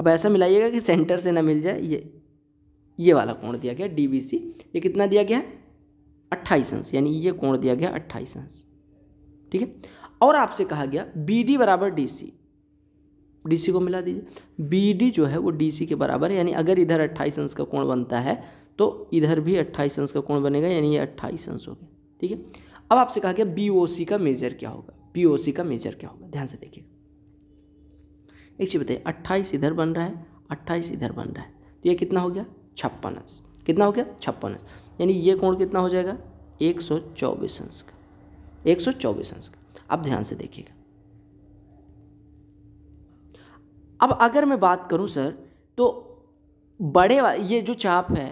अब ऐसा मिलाइएगा कि सेंटर से ना मिल जाए ये ये वाला कोण दिया गया डी बी सी ये कितना दिया गया है अट्ठाईस अंश यानी ये कोण दिया गया अट्ठाईस अंश ठीक है और आपसे कहा गया बी डी बराबर डी सी डी सी को मिला दीजिए बी डी जो है वो डी सी के बराबर है यानी अगर इधर अट्ठाईस अंश का कोण बनता है तो इधर भी अट्ठाईस अंश का कोण बनेगा यानी ये अट्ठाईस अंश हो गया ठीक है अब आपसे कहा गया बी ओ सी का मेजर क्या होगा बी ओ सी का मेजर क्या होगा ध्यान से देखिए एक चीज़ बताइए अट्ठाईस इधर बन रहा है अट्ठाईस इधर बन रहा है तो ये कितना हो गया छप्पन अंश कितना हो गया छप्पन अंश यानी ये कोण कितना हो जाएगा एक सौ चौबीस अंश का एक सौ चौबीस अंश का अब ध्यान से देखिएगा अब अगर मैं बात करूं सर तो बड़े ये जो चाप है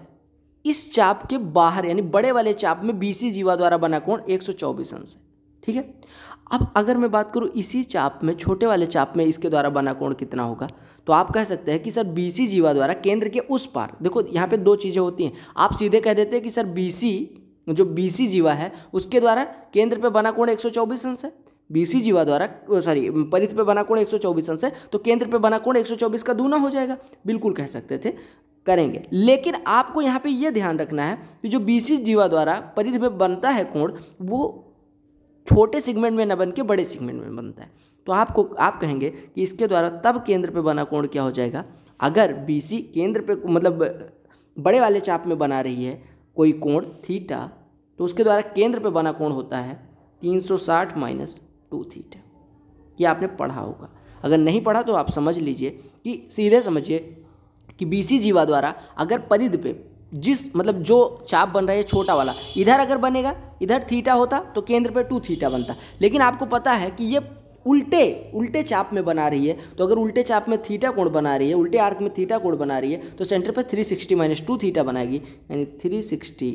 इस चाप के बाहर यानी बड़े वाले चाप में बीसी जीवा द्वारा बना कोण 124 अंश है ठीक है अब अगर मैं बात करूं इसी चाप में छोटे वाले चाप में इसके द्वारा बना कोण कितना होगा तो आप कह सकते हैं कि सर बीसी जीवा द्वारा केंद्र के उस पार देखो यहाँ पे दो चीज़ें होती हैं आप सीधे कह देते हैं कि सर बीसी जो बीसी जीवा है उसके द्वारा केंद्र पे बना कोण 124 अंश है बीसी जीवा द्वारा सॉरी परित पे बना कोण 124 अंश है तो केंद्र पे बना कोण 124 का दूना हो जाएगा बिल्कुल कह सकते थे करेंगे लेकिन आपको यहाँ पे यह ध्यान रखना है कि जो बीसी जीवा द्वारा परिध पे बनता है कोण वो छोटे सेगमेंट में न बन के बड़े सेगमेंट में बनता है तो आपको आप कहेंगे कि इसके द्वारा तब केंद्र पर बना कोण क्या हो जाएगा अगर बीसी केंद्र पर मतलब बड़े वाले चाप में बना रही है कोई कोण थीटा तो उसके द्वारा केंद्र पर बना कोण होता है 360 माइनस टू थीटा ये आपने पढ़ा होगा अगर नहीं पढ़ा तो आप समझ लीजिए कि सीधे समझिए कि बीसी जीवा द्वारा अगर परिध पे जिस मतलब जो चाप बन रहा है छोटा वाला इधर अगर बनेगा इधर थीटा होता तो केंद्र पे टू थीटा बनता लेकिन आपको पता है कि ये उल्टे उल्टे चाप में बना रही है तो अगर उल्टे चाप में थीटा कोण बना रही है उल्टे आर्क में थीटा कोण बना रही है तो सेंटर पर three sixty minus two theta बनाएगी यानी थ्री सिक्सटी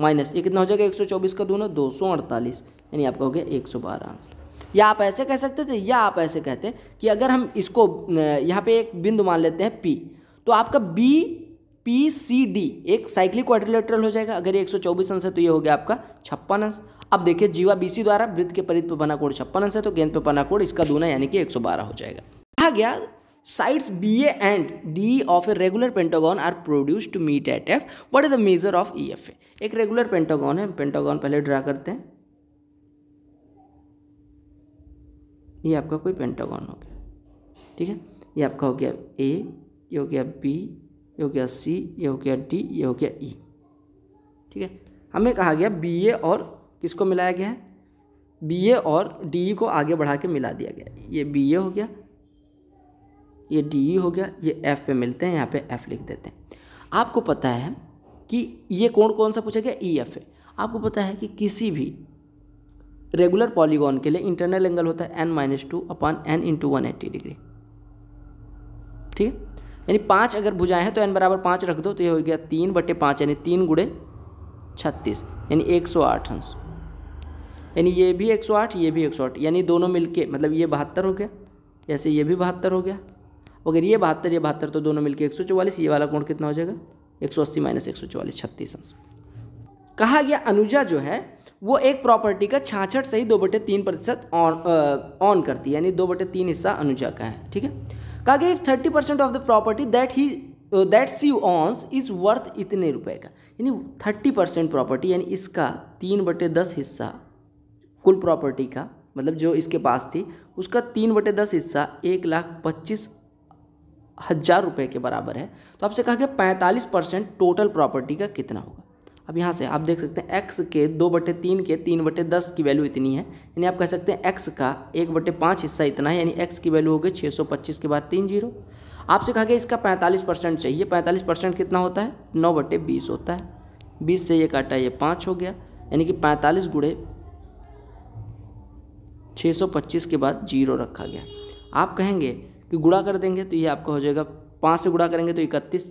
माइनस ये कितना हो जाएगा एक सौ चौबीस का दोनों दो सौ अड़तालीस यानी आपका हो गया एक सौ बारह आंसर या आप ऐसे कह सकते थे या आप ऐसे कहते कि अगर हम इसको यहाँ पे एक बिंदु मान लेते हैं पी तो आपका बी पी सी डी एक साइक्लिक क्वाड्रिलेटरल हो जाएगा अगर ये एक आंसर तो ये हो गया आपका छप्पन आंसर अब देखिए जीवा बीसी द्वारा वृत्त के परित पर बना कोण छप्पन अंश है तो गेंद पर बना कोण इसका दूना यानी कि 112 हो जाएगा कहा गया sides B A and D of a regular pentagon are produce to meet at F what is the measure of E F A एक रेगुलर पेंटागॉन है पेंटागॉन पहले ड्रा करते हैं ये आपका कोई पेंटागॉन हो गया ठीक है ये आपका हो गया ए ये हो गया बी ये हो गया सी ये हो गया डी ये हो गया ई e. ठीक है हमें कहा गया बी ए और किसको मिलाया गया है बी और डी को आगे बढ़ा के मिला दिया गया ये बी हो गया ये डी हो गया ये एफ पे मिलते हैं यहाँ पे एफ लिख देते हैं आपको पता है कि ये कोण कौन सा पूछा गया ई एफ है आपको पता है कि किसी भी रेगुलर पॉलीगॉन के लिए इंटरनल एंगल होता है N minus two upon N into one eighty degree ठीक है यानी पाँच अगर भुजाएं हैं तो एन बराबर पाँच रख दो तो ये हो गया तीन बटे पाँच यानी तीन गुड़े छत्तीस यानी एक सौ आठ अंश यानी ये भी एक सौ आठ ये भी एक सौ आठ यानी दोनों मिलके मतलब ये बहत्तर हो गया ऐसे ये भी बहत्तर हो गया अगर ये बहत्तर ये बहत्तर तो दोनों मिलके एक सौ चौवालीस ये वाला कोण कितना हो जाएगा एक सौ अस्सी माइनस एक सौ चौवालीस छत्तीस अंश कहा गया अनुजा जो है वो एक प्रॉपर्टी का छाछठ सही दो बटे तीन प्रतिशत ऑन ऑन करती है यानी दो बटे तीन हिस्सा अनुजा का है ठीक है कहा गया if thirty percent of the property that he that C owns is worth इतने रुपए का यानी थर्टी परसेंट प्रॉपर्टी यानी इसका तीन बटे दस हिस्सा कुल प्रॉपर्टी का मतलब जो इसके पास थी उसका तीन बटे दस हिस्सा एक लाख पच्चीस हज़ार रुपये के बराबर है तो आपसे कहा गया पैंतालीस परसेंट टोटल प्रॉपर्टी का कितना होगा अब यहाँ से आप देख सकते हैं एक्स के दो बटे तीन के तीन बटे दस की वैल्यू इतनी है यानी आप कह सकते हैं एक्स का एक बटे पाँच हिस्सा इतना है यानी एक्स की वैल्यू हो गई छः सौ पच्चीस के बाद तीन जीरो आपसे कहा गया इसका पैंतालीस परसेंट चाहिए पैंतालीस परसेंट कितना होता है नौ बटे बीस होता है बीस से ये काटा ये पाँच हो गया यानी कि पैंतालीस गुड़े 625 के बाद जीरो रखा गया आप कहेंगे कि गुड़ा कर देंगे तो ये आपका हो जाएगा पाँच से गुड़ा करेंगे तो इकतीस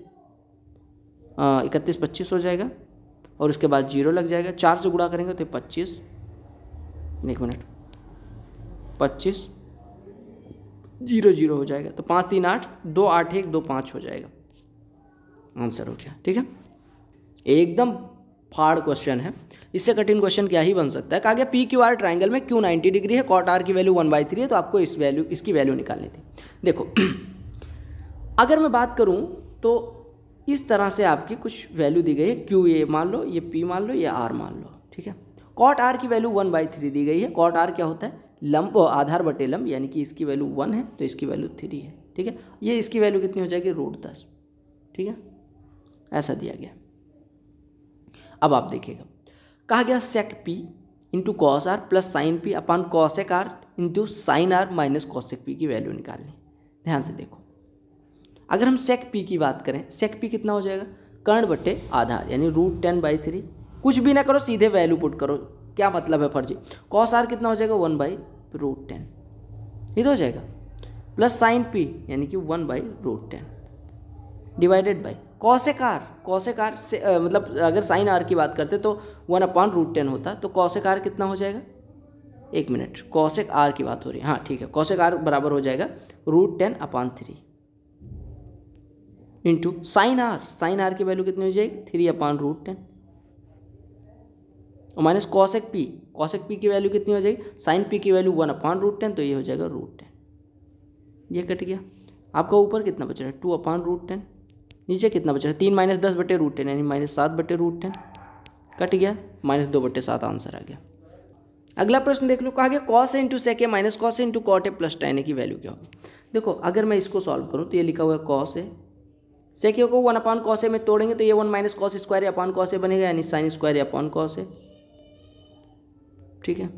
इकतीस पच्चीस हो जाएगा और उसके बाद जीरो लग जाएगा चार से गुड़ा करेंगे तो पच्चीस एक मिनट पच्चीस जीरो जीरो हो जाएगा तो पाँच तीन आठ दो आठ एक दो पाँच हो जाएगा आंसर हो गया ठीक है एकदम फाड़ क्वेश्चन है इससे कठिन क्वेश्चन क्या ही बन सकता है कहा गया पी क्यू आर ट्राइंगल में क्यू नाइन्टी डिग्री है कॉट आर की वैल्यू वन बाई थ्री है तो आपको इस वैल्यू इसकी वैल्यू निकालनी थी देखो अगर मैं बात करूँ तो इस तरह से आपकी कुछ वैल्यू दी गई है क्यू ए मान लो ये पी मान लो ये आर मान लो ठीक है कॉट आर की वैल्यू वन बाई थ्री दी गई है कॉट आर क्या होता है लंब आधार बटे लंब यानी कि इसकी वैल्यू वन है तो इसकी वैल्यू थ्री है ठीक है ये इसकी वैल्यू कितनी हो जाएगी रूट दस ठीक है ऐसा दिया गया अब आप देखिएगा कहा गया sec P into cos R plus sine P upon cosec R into sine R minus cosec P की वैल्यू निकालनी ध्यान से देखो अगर हम सेक पी की बात करें सेक पी कितना हो जाएगा कर्ण बटे आधार यानी रूट टेन बाई थ्री कुछ भी ना करो सीधे वैल्यू पुट करो क्या मतलब है फर्जी कॉस आर कितना हो जाएगा वन बाई रूट टेन ये तो हो जाएगा प्लस साइन पी यानी कि one by root ten divided by cosec R cosec R से आ, मतलब अगर साइन आर की बात करते तो वन अपॉन रूट टेन होता तो आर कितना हो जाएगा एक मिनट कौशिक आर की बात हो रही है हाँ ठीक है कौशिक आर बराबर हो जाएगा root ten upon three into sine R sine R की वैल्यू कितनी हो जाएगी थ्री अपॉन रूट टेन और minus cosec P cosec P की वैल्यू कितनी हो जाएगी साइन पी की value one upon root ten तो ये हो जाएगा रूट टेन ये कट गया आपका ऊपर कितना बच रहा है टू अपॉन रूट टेन नीचे कितना बचा है तीन माइनस दस बटे रूट टेन यानी माइनस सात बटे रूट टेन कट गया माइनस दो बटे सात आंसर आ गया अगला प्रश्न देख लो कहा गया कॉस इंटू सेक है minus cos into cot A plus ten A की वैल्यू क्या होगी देखो अगर मैं इसको सॉल्व करूँ तो ये लिखा हुआ है कॉस है सेक को वन अपॉन कॉस ए में तोड़ेंगे तो ये वन माइनस कॉस स्क्वायर या अपॉन कॉस ए बनेगा यानी साइन स्क्वायर या अपॉन कॉस ए ठीक है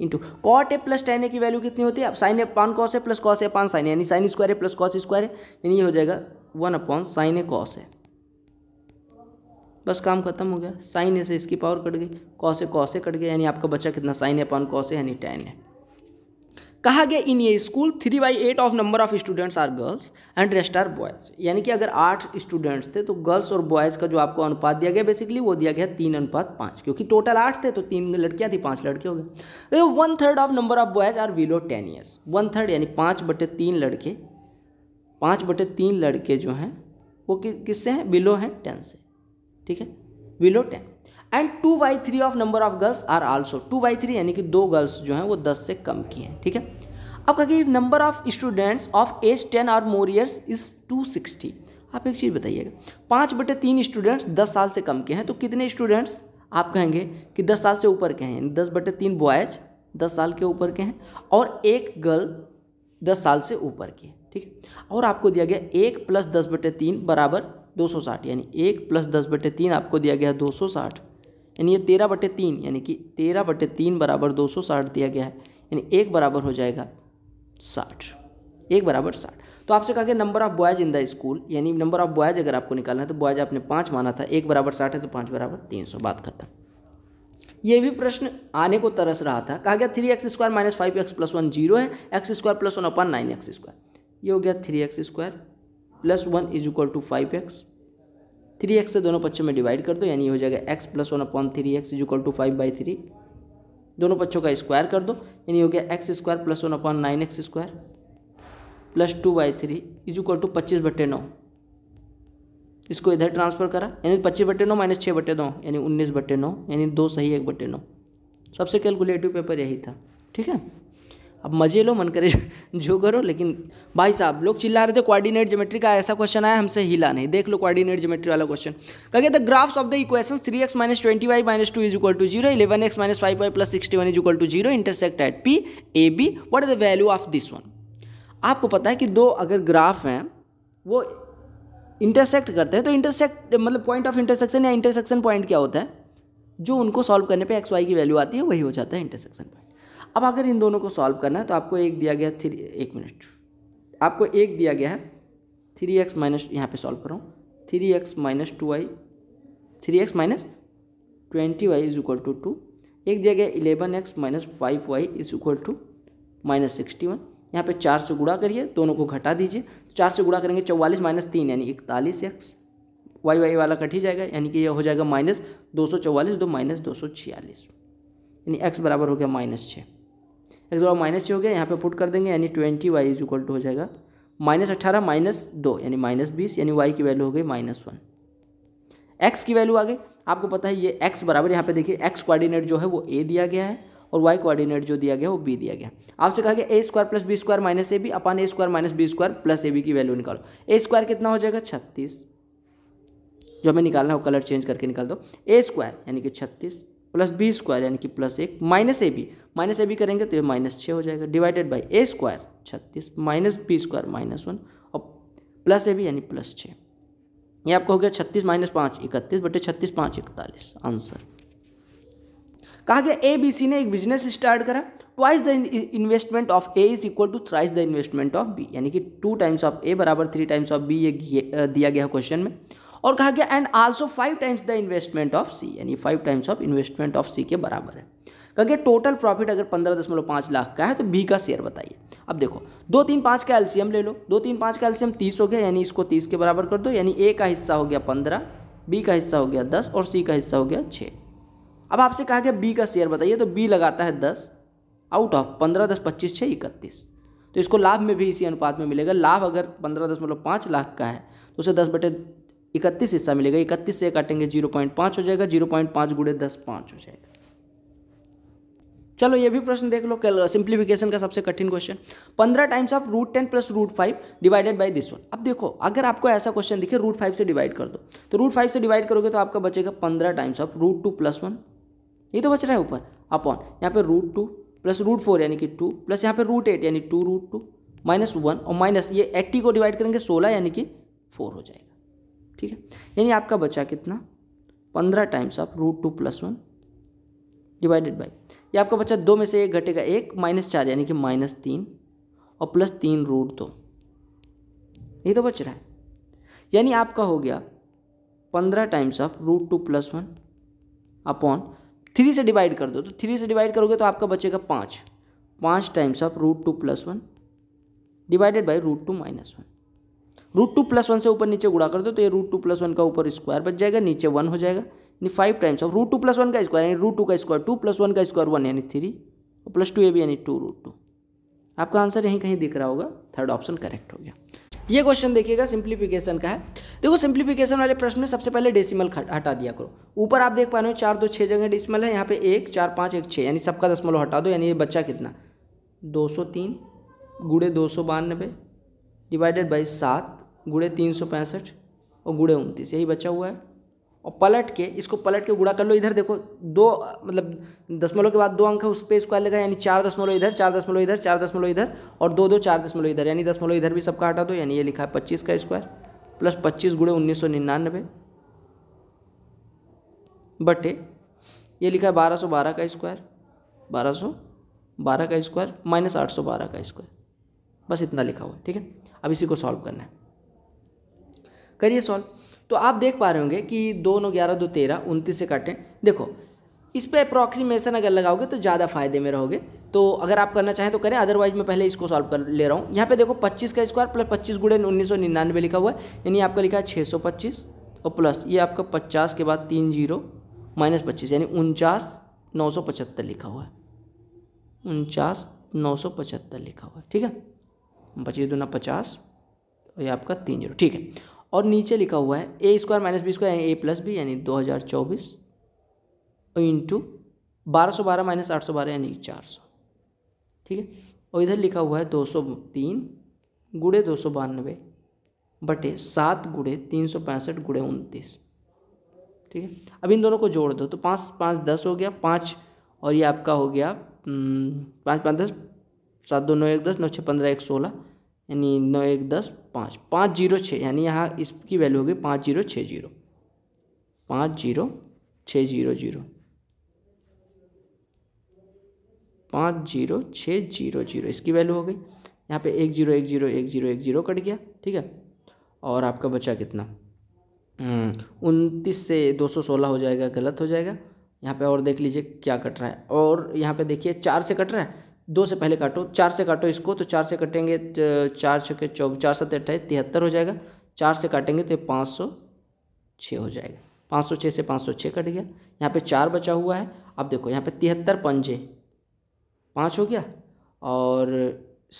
into cot A plus ten A की वैल्यू कितनी होती है अब sine A upon cos A plus cos A upon sine यानी साइन स्क्वायर है प्लस कॉस स्क्वायर यानी ये हो जाएगा one upon sine A cos है बस काम खत्म हो गया साइन ए से इसकी पावर कट गई cos A cos A cut गया यानी आपका बच्चा कितना sine A upon cos A यानी टेन है कहा गया इन ये school three by eight of number of students are girls and rest are boys यानी कि अगर आठ स्टूडेंट्स थे तो गर्ल्स और बॉयज़ का जो आपको अनुपात दिया गया बेसिकली वो दिया गया तीन अनुपात पाँच क्योंकि टोटल आठ थे तो तीन लड़कियाँ थी पाँच लड़के हो गए one third of number of boys are below ten years one third यानी पाँच बटे तीन लड़के पाँच बटे तीन लड़के जो हैं वो कि, किससे हैं बिलो हैं टेन से ठीक है below ten and two by three of number of girls are also two by three यानी कि दो गर्ल्स जो हैं वो दस से कम की हैं ठीक है अब कहिए number of students of age ten और more years is two sixty आप एक चीज़ बताइएगा पाँच बटे तीन स्टूडेंट्स दस साल से कम के हैं तो कितने स्टूडेंट्स आप कहेंगे कि दस साल से ऊपर के हैं दस बटे तीन बॉयज़ दस साल के ऊपर के हैं और एक गर्ल दस साल से ऊपर की है ठीक है और आपको दिया गया एक प्लस दस बटे तीन बराबर दो सौ साठ यानी एक प्लस दस बटे तीन आपको दिया गया है दो सौ साठ यानी ये तेरह बटे तीन यानी कि तेरह बटे तीन बराबर दो सौ साठ दिया गया है यानी एक बराबर हो जाएगा साठ एक बराबर साठ तो आपसे कहा गया number of boys in the school यानी नंबर ऑफ बॉयज अगर आपको निकालना है तो बॉयज आपने पाँच माना था एक बराबर साठ है तो पाँच बराबर तीन सौ बात खत्म ये भी प्रश्न आने को तरस रहा था कहा गया three X square minus five X plus one zero है X square plus one upon nine X square ये हो गया three X square plus one is equal to five X three X से दोनों पक्षों में डिवाइड कर दो यानी हो जाएगा X plus one upon three X is equal to five by three दोनों पक्षों का स्क्वायर कर दो यानी हो गया X square plus one upon nine X square plus two by three is equal to पच्चीस बटे नौ इसको इधर ट्रांसफर करा यानी पच्चीस बटे नौ माइनस छः बटे नौ यानी उन्नीस बटे नौ यानी दो सही एक बटे नौ सबसे कैलकुलेटिव पेपर यही था ठीक है अब मज़े लो मन करे जो करो लेकिन भाई साहब लोग चिल्ला रहे थे कोऑर्डिनेट ज्योमेट्री का ऐसा क्वेश्चन आया हमसे हिला नहीं देख लो कोऑर्डिनेट ज्योमेट्री वाला क्वेश्चन कहे the graphs of the equation three X minus twenty Y minus two is equal to zero eleven X minus five Y plus sixty one is equal to zero intersect at P A B what is the value of this one आपको पता है कि दो अगर graph हैं वो intersect करते हैं तो इंटरसेक्ट मतलब पॉइंट ऑफ इंटरसेक्शन या इंटरसेक्शन पॉइंट क्या होता है जो उनको सॉल्व करने पे एक्स वाई की वैल्यू आती है वही हो जाता है इंटरसेक्शन पॉइंट अब अगर इन दोनों को सॉल्व करना है तो आपको एक दिया गया थ्री एक मिनट आपको एक दिया गया है थ्री एक्स माइनस यहाँ पर सॉल्व कर रहा हूँ three X minus two Y three X minus twenty Y is equal to two एक दिया गया eleven X minus five Y is equal to minus sixty one यहाँ पर चार से गुड़ा करिए दोनों को घटा दीजिए तो चार से गुड़ा करेंगे चौवालीस माइनस तीन यानी इकतालीस एक्स वाई वाई वाला कट ही जाएगा यानी कि यह हो जाएगा माइनस दो सौ चौवालीस दो माइनस दो सौ छियालीस यानी एक्स बराबर हो गया माइनस छः एक बराबर माइनस छः हो गया यहाँ पे पुट कर देंगे यानी twenty Y is equal to हो जाएगा माइनस अट्ठारह माइनस दो यानी माइनस बीस यानी वाई की वैल्यू हो गई माइनस वन एक्स की वैल्यू आ गई आपको पता है ये एक्स बराबर यहाँ पे देखिए एक्स कोऑर्डिनेट जो है वो ए दिया गया है और वाई कोऑर्डिनेट जो दिया गया वो बी दिया गया आपसे कहा गया A square plus B square minus A B upon A square minus B square plus A B की वैल्यू निकालो ए स्क्वायर कितना हो जाएगा छत्तीस जो हमें निकालना हो कलर चेंज करके निकाल दो ए स्क्वायर यानी कि छत्तीस प्लस बी स्क्वायर यानी कि प्लस एक minus A B minus A B करेंगे तो ये माइनस छः हो जाएगा डिवाइडेड बाई ए स्क्वायर छत्तीस minus B square minus one और प्लस ए बी यानी प्लस छः ये आपका हो गया छत्तीस माइनस पाँच इकतीस बटे छत्तीस पाँच इकतालीस आंसर कहा गया ए बी सी ने एक बिजनेस स्टार्ट करा twice the investment of A is equal to thrice the investment of B यानी कि टू टाइम्स ऑफ ए बराबर थ्री टाइम्स ऑफ बी ये दिया गया क्वेश्चन में और कहा गया and also five times the investment of C यानी five times of investment of C के बराबर है कहा गया टोटल प्रॉफिट अगर पंद्रह दशमलव पाँच लाख का है तो बी का शेयर बताइए अब देखो दो तीन पाँच का एल्सियम ले लो दो तीन पाँच का एल्सियम तीस हो गया यानी इसको तीस के बराबर कर दो यानी ए का हिस्सा हो गया पंद्रह बी का हिस्सा हो गया दस और सी का हिस्सा हो गया छः अब आपसे कहा गया बी का शेयर बताइए तो बी लगाता है दस आउट ऑफ पंद्रह दस पच्चीस छः इकतीस तो इसको लाभ में भी इसी अनुपात में मिलेगा लाभ अगर पंद्रह दशमलव पाँच लाख का है तो उसे दस बटे इकतीस हिस्सा मिलेगा इकतीस से काटेंगे जीरो पॉइंट पाँच हो जाएगा जीरो पॉइंट पाँच गुड़े दस पाँच हो जाएगा चलो ये भी प्रश्न देख लो सिंप्लीफिकेशन का सबसे कठिन क्वेश्चन पंद्रह times of root ten plus root five divided by this one अब देखो अगर आपको ऐसा क्वेश्चन दिखे रूट फाइव से डिवाइड कर दो तो रूट फाइव से डिवाइड करोगे तो आपका बचेगा पंद्रह times of root two plus one ये तो बच रहा है ऊपर अपॉन यहाँ पे root two plus root four यानी कि टू प्लस यहाँ पे रूट एट यानी two root two minus one और माइनस ये एट्टी को डिवाइड करेंगे सोलह यानी कि फोर हो जाएगा ठीक है यानी आपका बचा कितना पंद्रह टाइम्स आप root two plus one divided by ये आपका बचा दो में से एक घटेगा एक माइनस चार यानी कि माइनस तीन और प्लस तीन रूट दो ये तो बच रहा है यानी आपका हो गया पंद्रह times of root two plus one upon three से डिवाइड कर दो तो थ्री से डिवाइड करोगे तो आपका बचेगा पाँच पाँच times of root two plus one divided by root two minus one root two plus one से ऊपर नीचे गुड़ा कर दो तो ये रूट टू प्लस वन का ऊपर स्क्वायर बच जाएगा नीचे वन हो जाएगा यानी फाइव टाइम्स और रूट टू प्लस वन का स्क्वायर यानी रूट टू का स्क्वायर टू प्लस वन का स्क्वायर वन यानी थ्री और प्लस टू ए भी यानी टू रूट टू आपका आंसर यहीं कहीं दिख रहा होगा थर्ड ऑप्शन करेक्ट हो गया ये क्वेश्चन देखिएगा सिंप्लीफिकेशन का है देखो सिंप्लीफिकेशन वाले प्रश्न में सबसे पहले डेसिमल हटा दिया करो ऊपर आप देख पा रहे हो चार दो छः जगह डेसिमल है यहाँ पे एक चार पाँच एक छः यानी सबका दशमलव हटा दो यानी ये बच्चा कितना दो सौ तीन गुड़े दो सौ बानबे डिवाइडेड बाई सात गुड़े तीन सौ पैंसठ और गुड़े उनतीस यही बचा हुआ है और पलट के इसको पलट के गुड़ा कर लो इधर देखो दो मतलब दशमलव के बाद दो अंक है उस पर स्क्वायर लगा यानी चार दशमलव इधर चार दशमलव इधर चार दशमलव इधर और दो दो चार दशमलव इधर यानी दशमलव इधर भी सबका हटा दो यानी ये लिखा है पच्चीस का स्क्वायर प्लस पच्चीस गुड़े उन्नीस सौ निन्यानवे बटे ये लिखा है बारह सौ बारह का स्क्वायर बारह सौ बारह का स्क्वायर माइनस आठ सौ बारह का स्क्वायर बस इतना लिखा हुआ ठीक है अब इसी को सॉल्व करना है करिए सॉल्व तो आप देख पा रहे होंगे कि दो नौ ग्यारह दो तेरह उनतीस से काटें देखो इस पर अप्रॉक्सीमेशन अगर लगाओगे तो ज़्यादा फायदे में रहोगे तो अगर आप करना चाहें तो करें अदरवाइज मैं पहले इसको सॉल्व कर ले रहा हूँ यहाँ पे देखो 25 का स्क्वायर प्लस 25 गुड़े उन्नीस सौ निन्यानवे लिखा हुआ है यानी आपका लिखा है 625 और प्लस ये आपका 50 के बाद तीन जीरो माइनस पच्चीस यानी उनचास नौ सौ पचहत्तर लिखा हुआ है उनचास नौ सौ पचहत्तर लिखा हुआ है ठीक है पच्चीस दूना पचास और ये आपका तीन जीरो ठीक है और नीचे लिखा हुआ है A square minus B square यानी ए प्लस बी यानी दो हज़ार चौबीस इंटू बारह सौ बारह माइनस आठ सौ बारह यानी चार सौ ठीक है और इधर लिखा हुआ है दो सौ तीन गुड़े दो सौ बानवे बटे सात गुड़े तीन सौ पैंसठ गुड़े उनतीस ठीक है अब इन दोनों को जोड़ दो तो पाँच पाँच दस हो गया पाँच और ये आपका हो गया हम्म, पाँच पाँच दस सात दो नौ एक दस नौ छः पंद्रह एक सोलह यानी नौ एक दस पाँच पाँच जीरो छः यानी यहाँ इसकी वैल्यू होगी पाँच जीरो छः जीरो पाँच जीरो छः जीरो जीरो पाँच जीरो छः जीरो जीरो इसकी वैल्यू हो गई यहाँ पे एक जीरो एक जीरो एक जीरो एक जीरो कट गया ठीक है और आपका बचा कितना हम्म, उनतीस से दो सौ सोलह हो जाएगा गलत हो जाएगा यहाँ पे और देख लीजिए क्या कट रहा है और यहाँ पे देखिए चार से कट रहा है दो से पहले काटो चार से काटो इसको तो चार से कटेंगे चार छः चौ चार सत अट्ठाईस तिहत्तर हो जाएगा चार से काटेंगे तो पाँच सौ छः हो जाएगा पाँच सौ छः से पाँच सौ छः कट गया यहाँ पे चार बचा हुआ है अब देखो यहाँ पे तिहत्तर पंजे पाँच हो गया और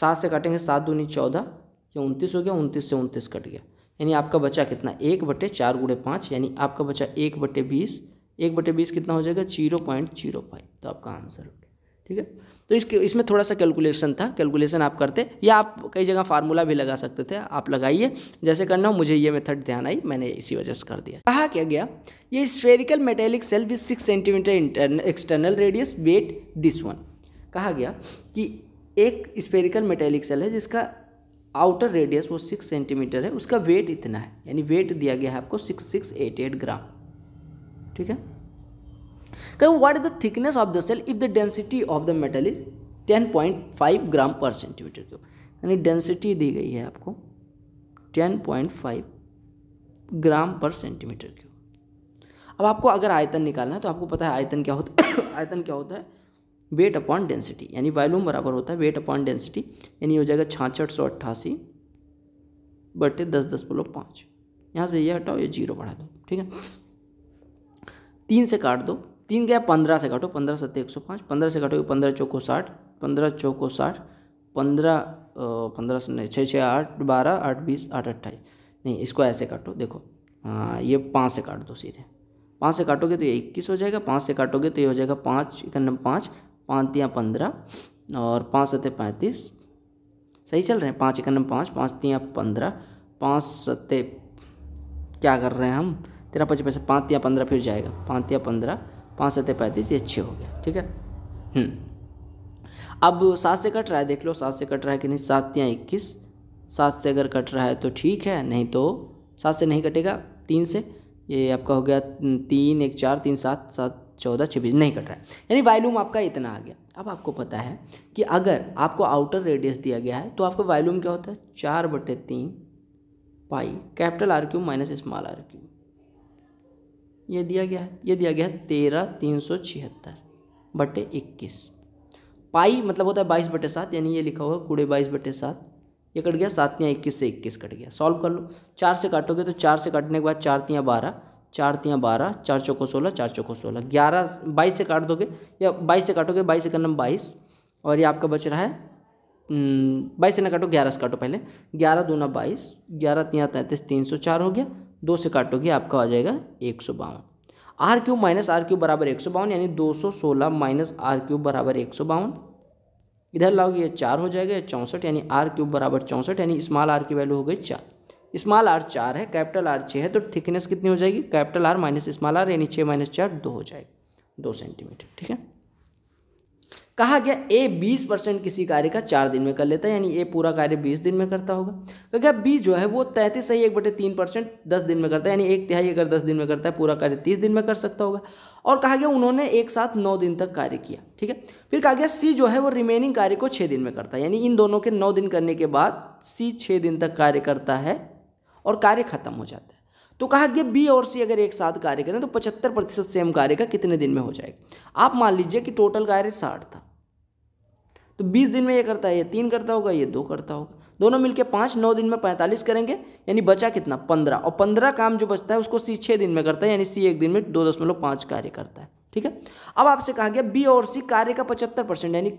सात से काटेंगे सात दूनी चौदह या उनतीस हो गया उनतीस से उनतीस कट गया यानी आपका बचा कितना एक बटे चार गुड़े पाँच यानी आपका बचा एक बटे बीस एक बटे बीस कितना हो जाएगा जीरो पॉइंट जीरो फाइव तो आपका आंसर ठीक है तो इसके इसमें थोड़ा सा कैलकुलेशन था कैलकुलेशन आप करते या आप कई जगह फार्मूला भी लगा सकते थे आप लगाइए जैसे करना हो मुझे ये मेथड ध्यान आई मैंने इसी वजह से कर दिया कहा क्या गया ये spherical metallic shell with six centimetre external radius weight this one कहा गया कि एक स्पेरिकल मेटेलिक सेल है जिसका आउटर रेडियस वो सिक्स सेंटीमीटर है उसका वेट इतना है यानी वेट दिया गया है आपको six six eight eight gram ठीक है कहीं what is the thickness of the shell if the density of the metal is 10.5 gram per centimetre cube यानी डेंसिटी दी गई है आपको 10.5 ग्राम पर सेंटीमीटर क्यूब अब आपको अगर आयतन निकालना है तो आपको पता है आयतन क्या होता है आयतन क्या होता है वेट अपॉन डेंसिटी यानी वॉल्यूम बराबर होता है वेट अपॉन डेंसिटी यानी हो जाएगा छाछठ सौ अट्ठासी बटे दस दशमलव पाँच यहाँ से ये यह हटाओ ये जीरो बढ़ा दो ठीक है तीन से काट दो तीन गया पंद्रह से काटो पंद्रह सत्तर एक सौ पाँच पंद्रह से काटोगे पंद्रह चौको साठ पंद्रह चौको साठ पंद्रह पंद्रह से छः छः आठ बारह आठ बीस आठ अट्ठाईस नहीं इसको ऐसे काटो देखो आ, ये पाँच से काट दो सीधे पाँच से काटोगे तो ये इक्कीस हो जाएगा पाँच से काटोगे तो ये हो जाएगा पाँच इकन्नम पाँच पाँच या पंद्रह और पाँच सत्य पैंतीस सही चल रहे हैं पाँच इकन्नम पाँच पाँच या पंद्रह पाँच सत्य क्या कर रहे हैं हम तेरह पच्चीस पैसे पाँच या पंद्रह फिर जाएगा पाँच या पंद्रह पाँच सत्य पैंतीस ये छः हो गया ठीक है हम्म। अब सात से कट रहा है देख लो सात से कट रहा है कि नहीं सात या इक्कीस सात से अगर कट रहा है तो ठीक है नहीं तो सात से नहीं कटेगा तीन से ये आपका हो गया हम्म, तीन एक चार तीन सात सात चौदह छब्बीस नहीं कट रहा है यानी वायलूम आपका इतना आ गया अब आपको पता है कि अगर आपको आउटर रेडियस दिया गया है तो आपका वायलूम क्या होता है चार बटे तीन pi capital R cube minus small R cube ये दिया गया है ये दिया गया है तेरह तीन सौ छिहत्तर बटे इक्कीस पाई मतलब होता है बाईस बटे सात यानी ये लिखा हुआ है कूड़े बाईस बटे सात ये कट गया सात या इक्कीस से इक्कीस कट गया सॉल्व कर लो चार से काटोगे तो चार से काटने के बाद चार तियाँ बारह चार तियाँ बारह चार चौको सोलह चार चौको सोलह ग्यारह बाईस से काट दोगे या बाईस से काटोगे बाईस से करना बाईस और ये आपका बच रहा है हम्म, बाईस से ना काटो ग्यारह से काटो पहले ग्यारह दूना बाईस ग्यारह तियाँ तैंतीस तीन सौ चार हो गया दो से काटोगे आपका आ जाएगा एक सौ बावन R cube minus R cube बराबर एक सौ बावन यानी दो सौ सोलह माइनस आर क्यूब बराबर एक सौ बावन इधर लाओगे ये चार हो जाएगा चौंसठ यानी आर क्यूब बराबर चौंसठ यानी स्मॉल आर की वैल्यू हो गई चार स्मॉल आर चार है कैपिटल आर छः है तो थिकनेस कितनी हो जाएगी capital R minus small R यानी छः माइनस चार दो हो जाएगी दो सेंटीमीटर ठीक है कहा गया ए बीस परसेंट किसी कार्य का चार दिन में कर लेता है यानी ए पूरा कार्य बीस दिन में करता होगा कहा गया बी जो है वो तैंतीस सही एक बटे तीन परसेंट दस दिन में करता है यानी एक तिहाई अगर दस दिन में करता है पूरा कार्य तीस दिन में कर सकता होगा और कहा गया उन्होंने एक साथ नौ दिन तक कार्य किया ठीक है फिर कहा गया सी जो है वो रिमेनिंग कार्य को छः दिन में करता है यानी इन दोनों के नौ दिन करने के बाद सी छः दिन तक कार्य करता है और कार्य खत्म हो जाता है तो कहा गया बी और सी अगर एक साथ कार्य करें तो पचहत्तर प्रतिशत सेम कार्य का कितने दिन में हो जाएगा आप मान लीजिए कि टोटल कार्य साठ था तो बीस दिन में ये करता है ये तीन करता होगा ये दो करता होगा दोनों मिलकर पाँच नौ दिन में पैंतालीस करेंगे यानी बचा कितना पंद्रह और पंद्रह काम जो बचता है उसको सी छः दिन में करता है यानी सी एक दिन में दो दशमलव कार्य करता है ठीक है अब आपसे कहा गया बी और सी कार्य का पचहत्तर परसेंट यानी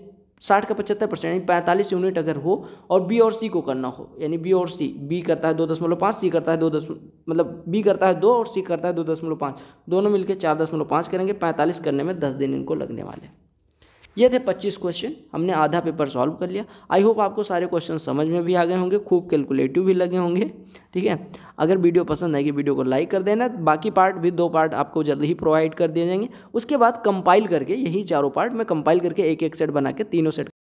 साठ का पचहत्तर परसेंट यानी पैंतालीस यूनिट अगर हो और बी और सी को करना हो यानी बी और सी बी करता है दो दशमलव पाँच सी करता है दो दस मतलब बी करता है दो और सी करता है दो दशमलव पाँच दोनों मिलकर चार दशमलव पाँच करेंगे पैंतालीस करने में दस दिन इनको लगने वाले हैं ये थे 25 क्वेश्चन हमने आधा पेपर सॉल्व कर लिया आई होप आपको सारे क्वेश्चन समझ में भी आ गए होंगे खूब कैलकुलेटिव भी लगे होंगे ठीक है अगर वीडियो पसंद आएगी वीडियो को लाइक कर देना बाकी पार्ट भी दो पार्ट आपको जल्द ही प्रोवाइड कर दिए जाएंगे उसके बाद कंपाइल करके यही चारों पार्ट मैं कंपाइल करके एक एक सेट बना के तीनों सेट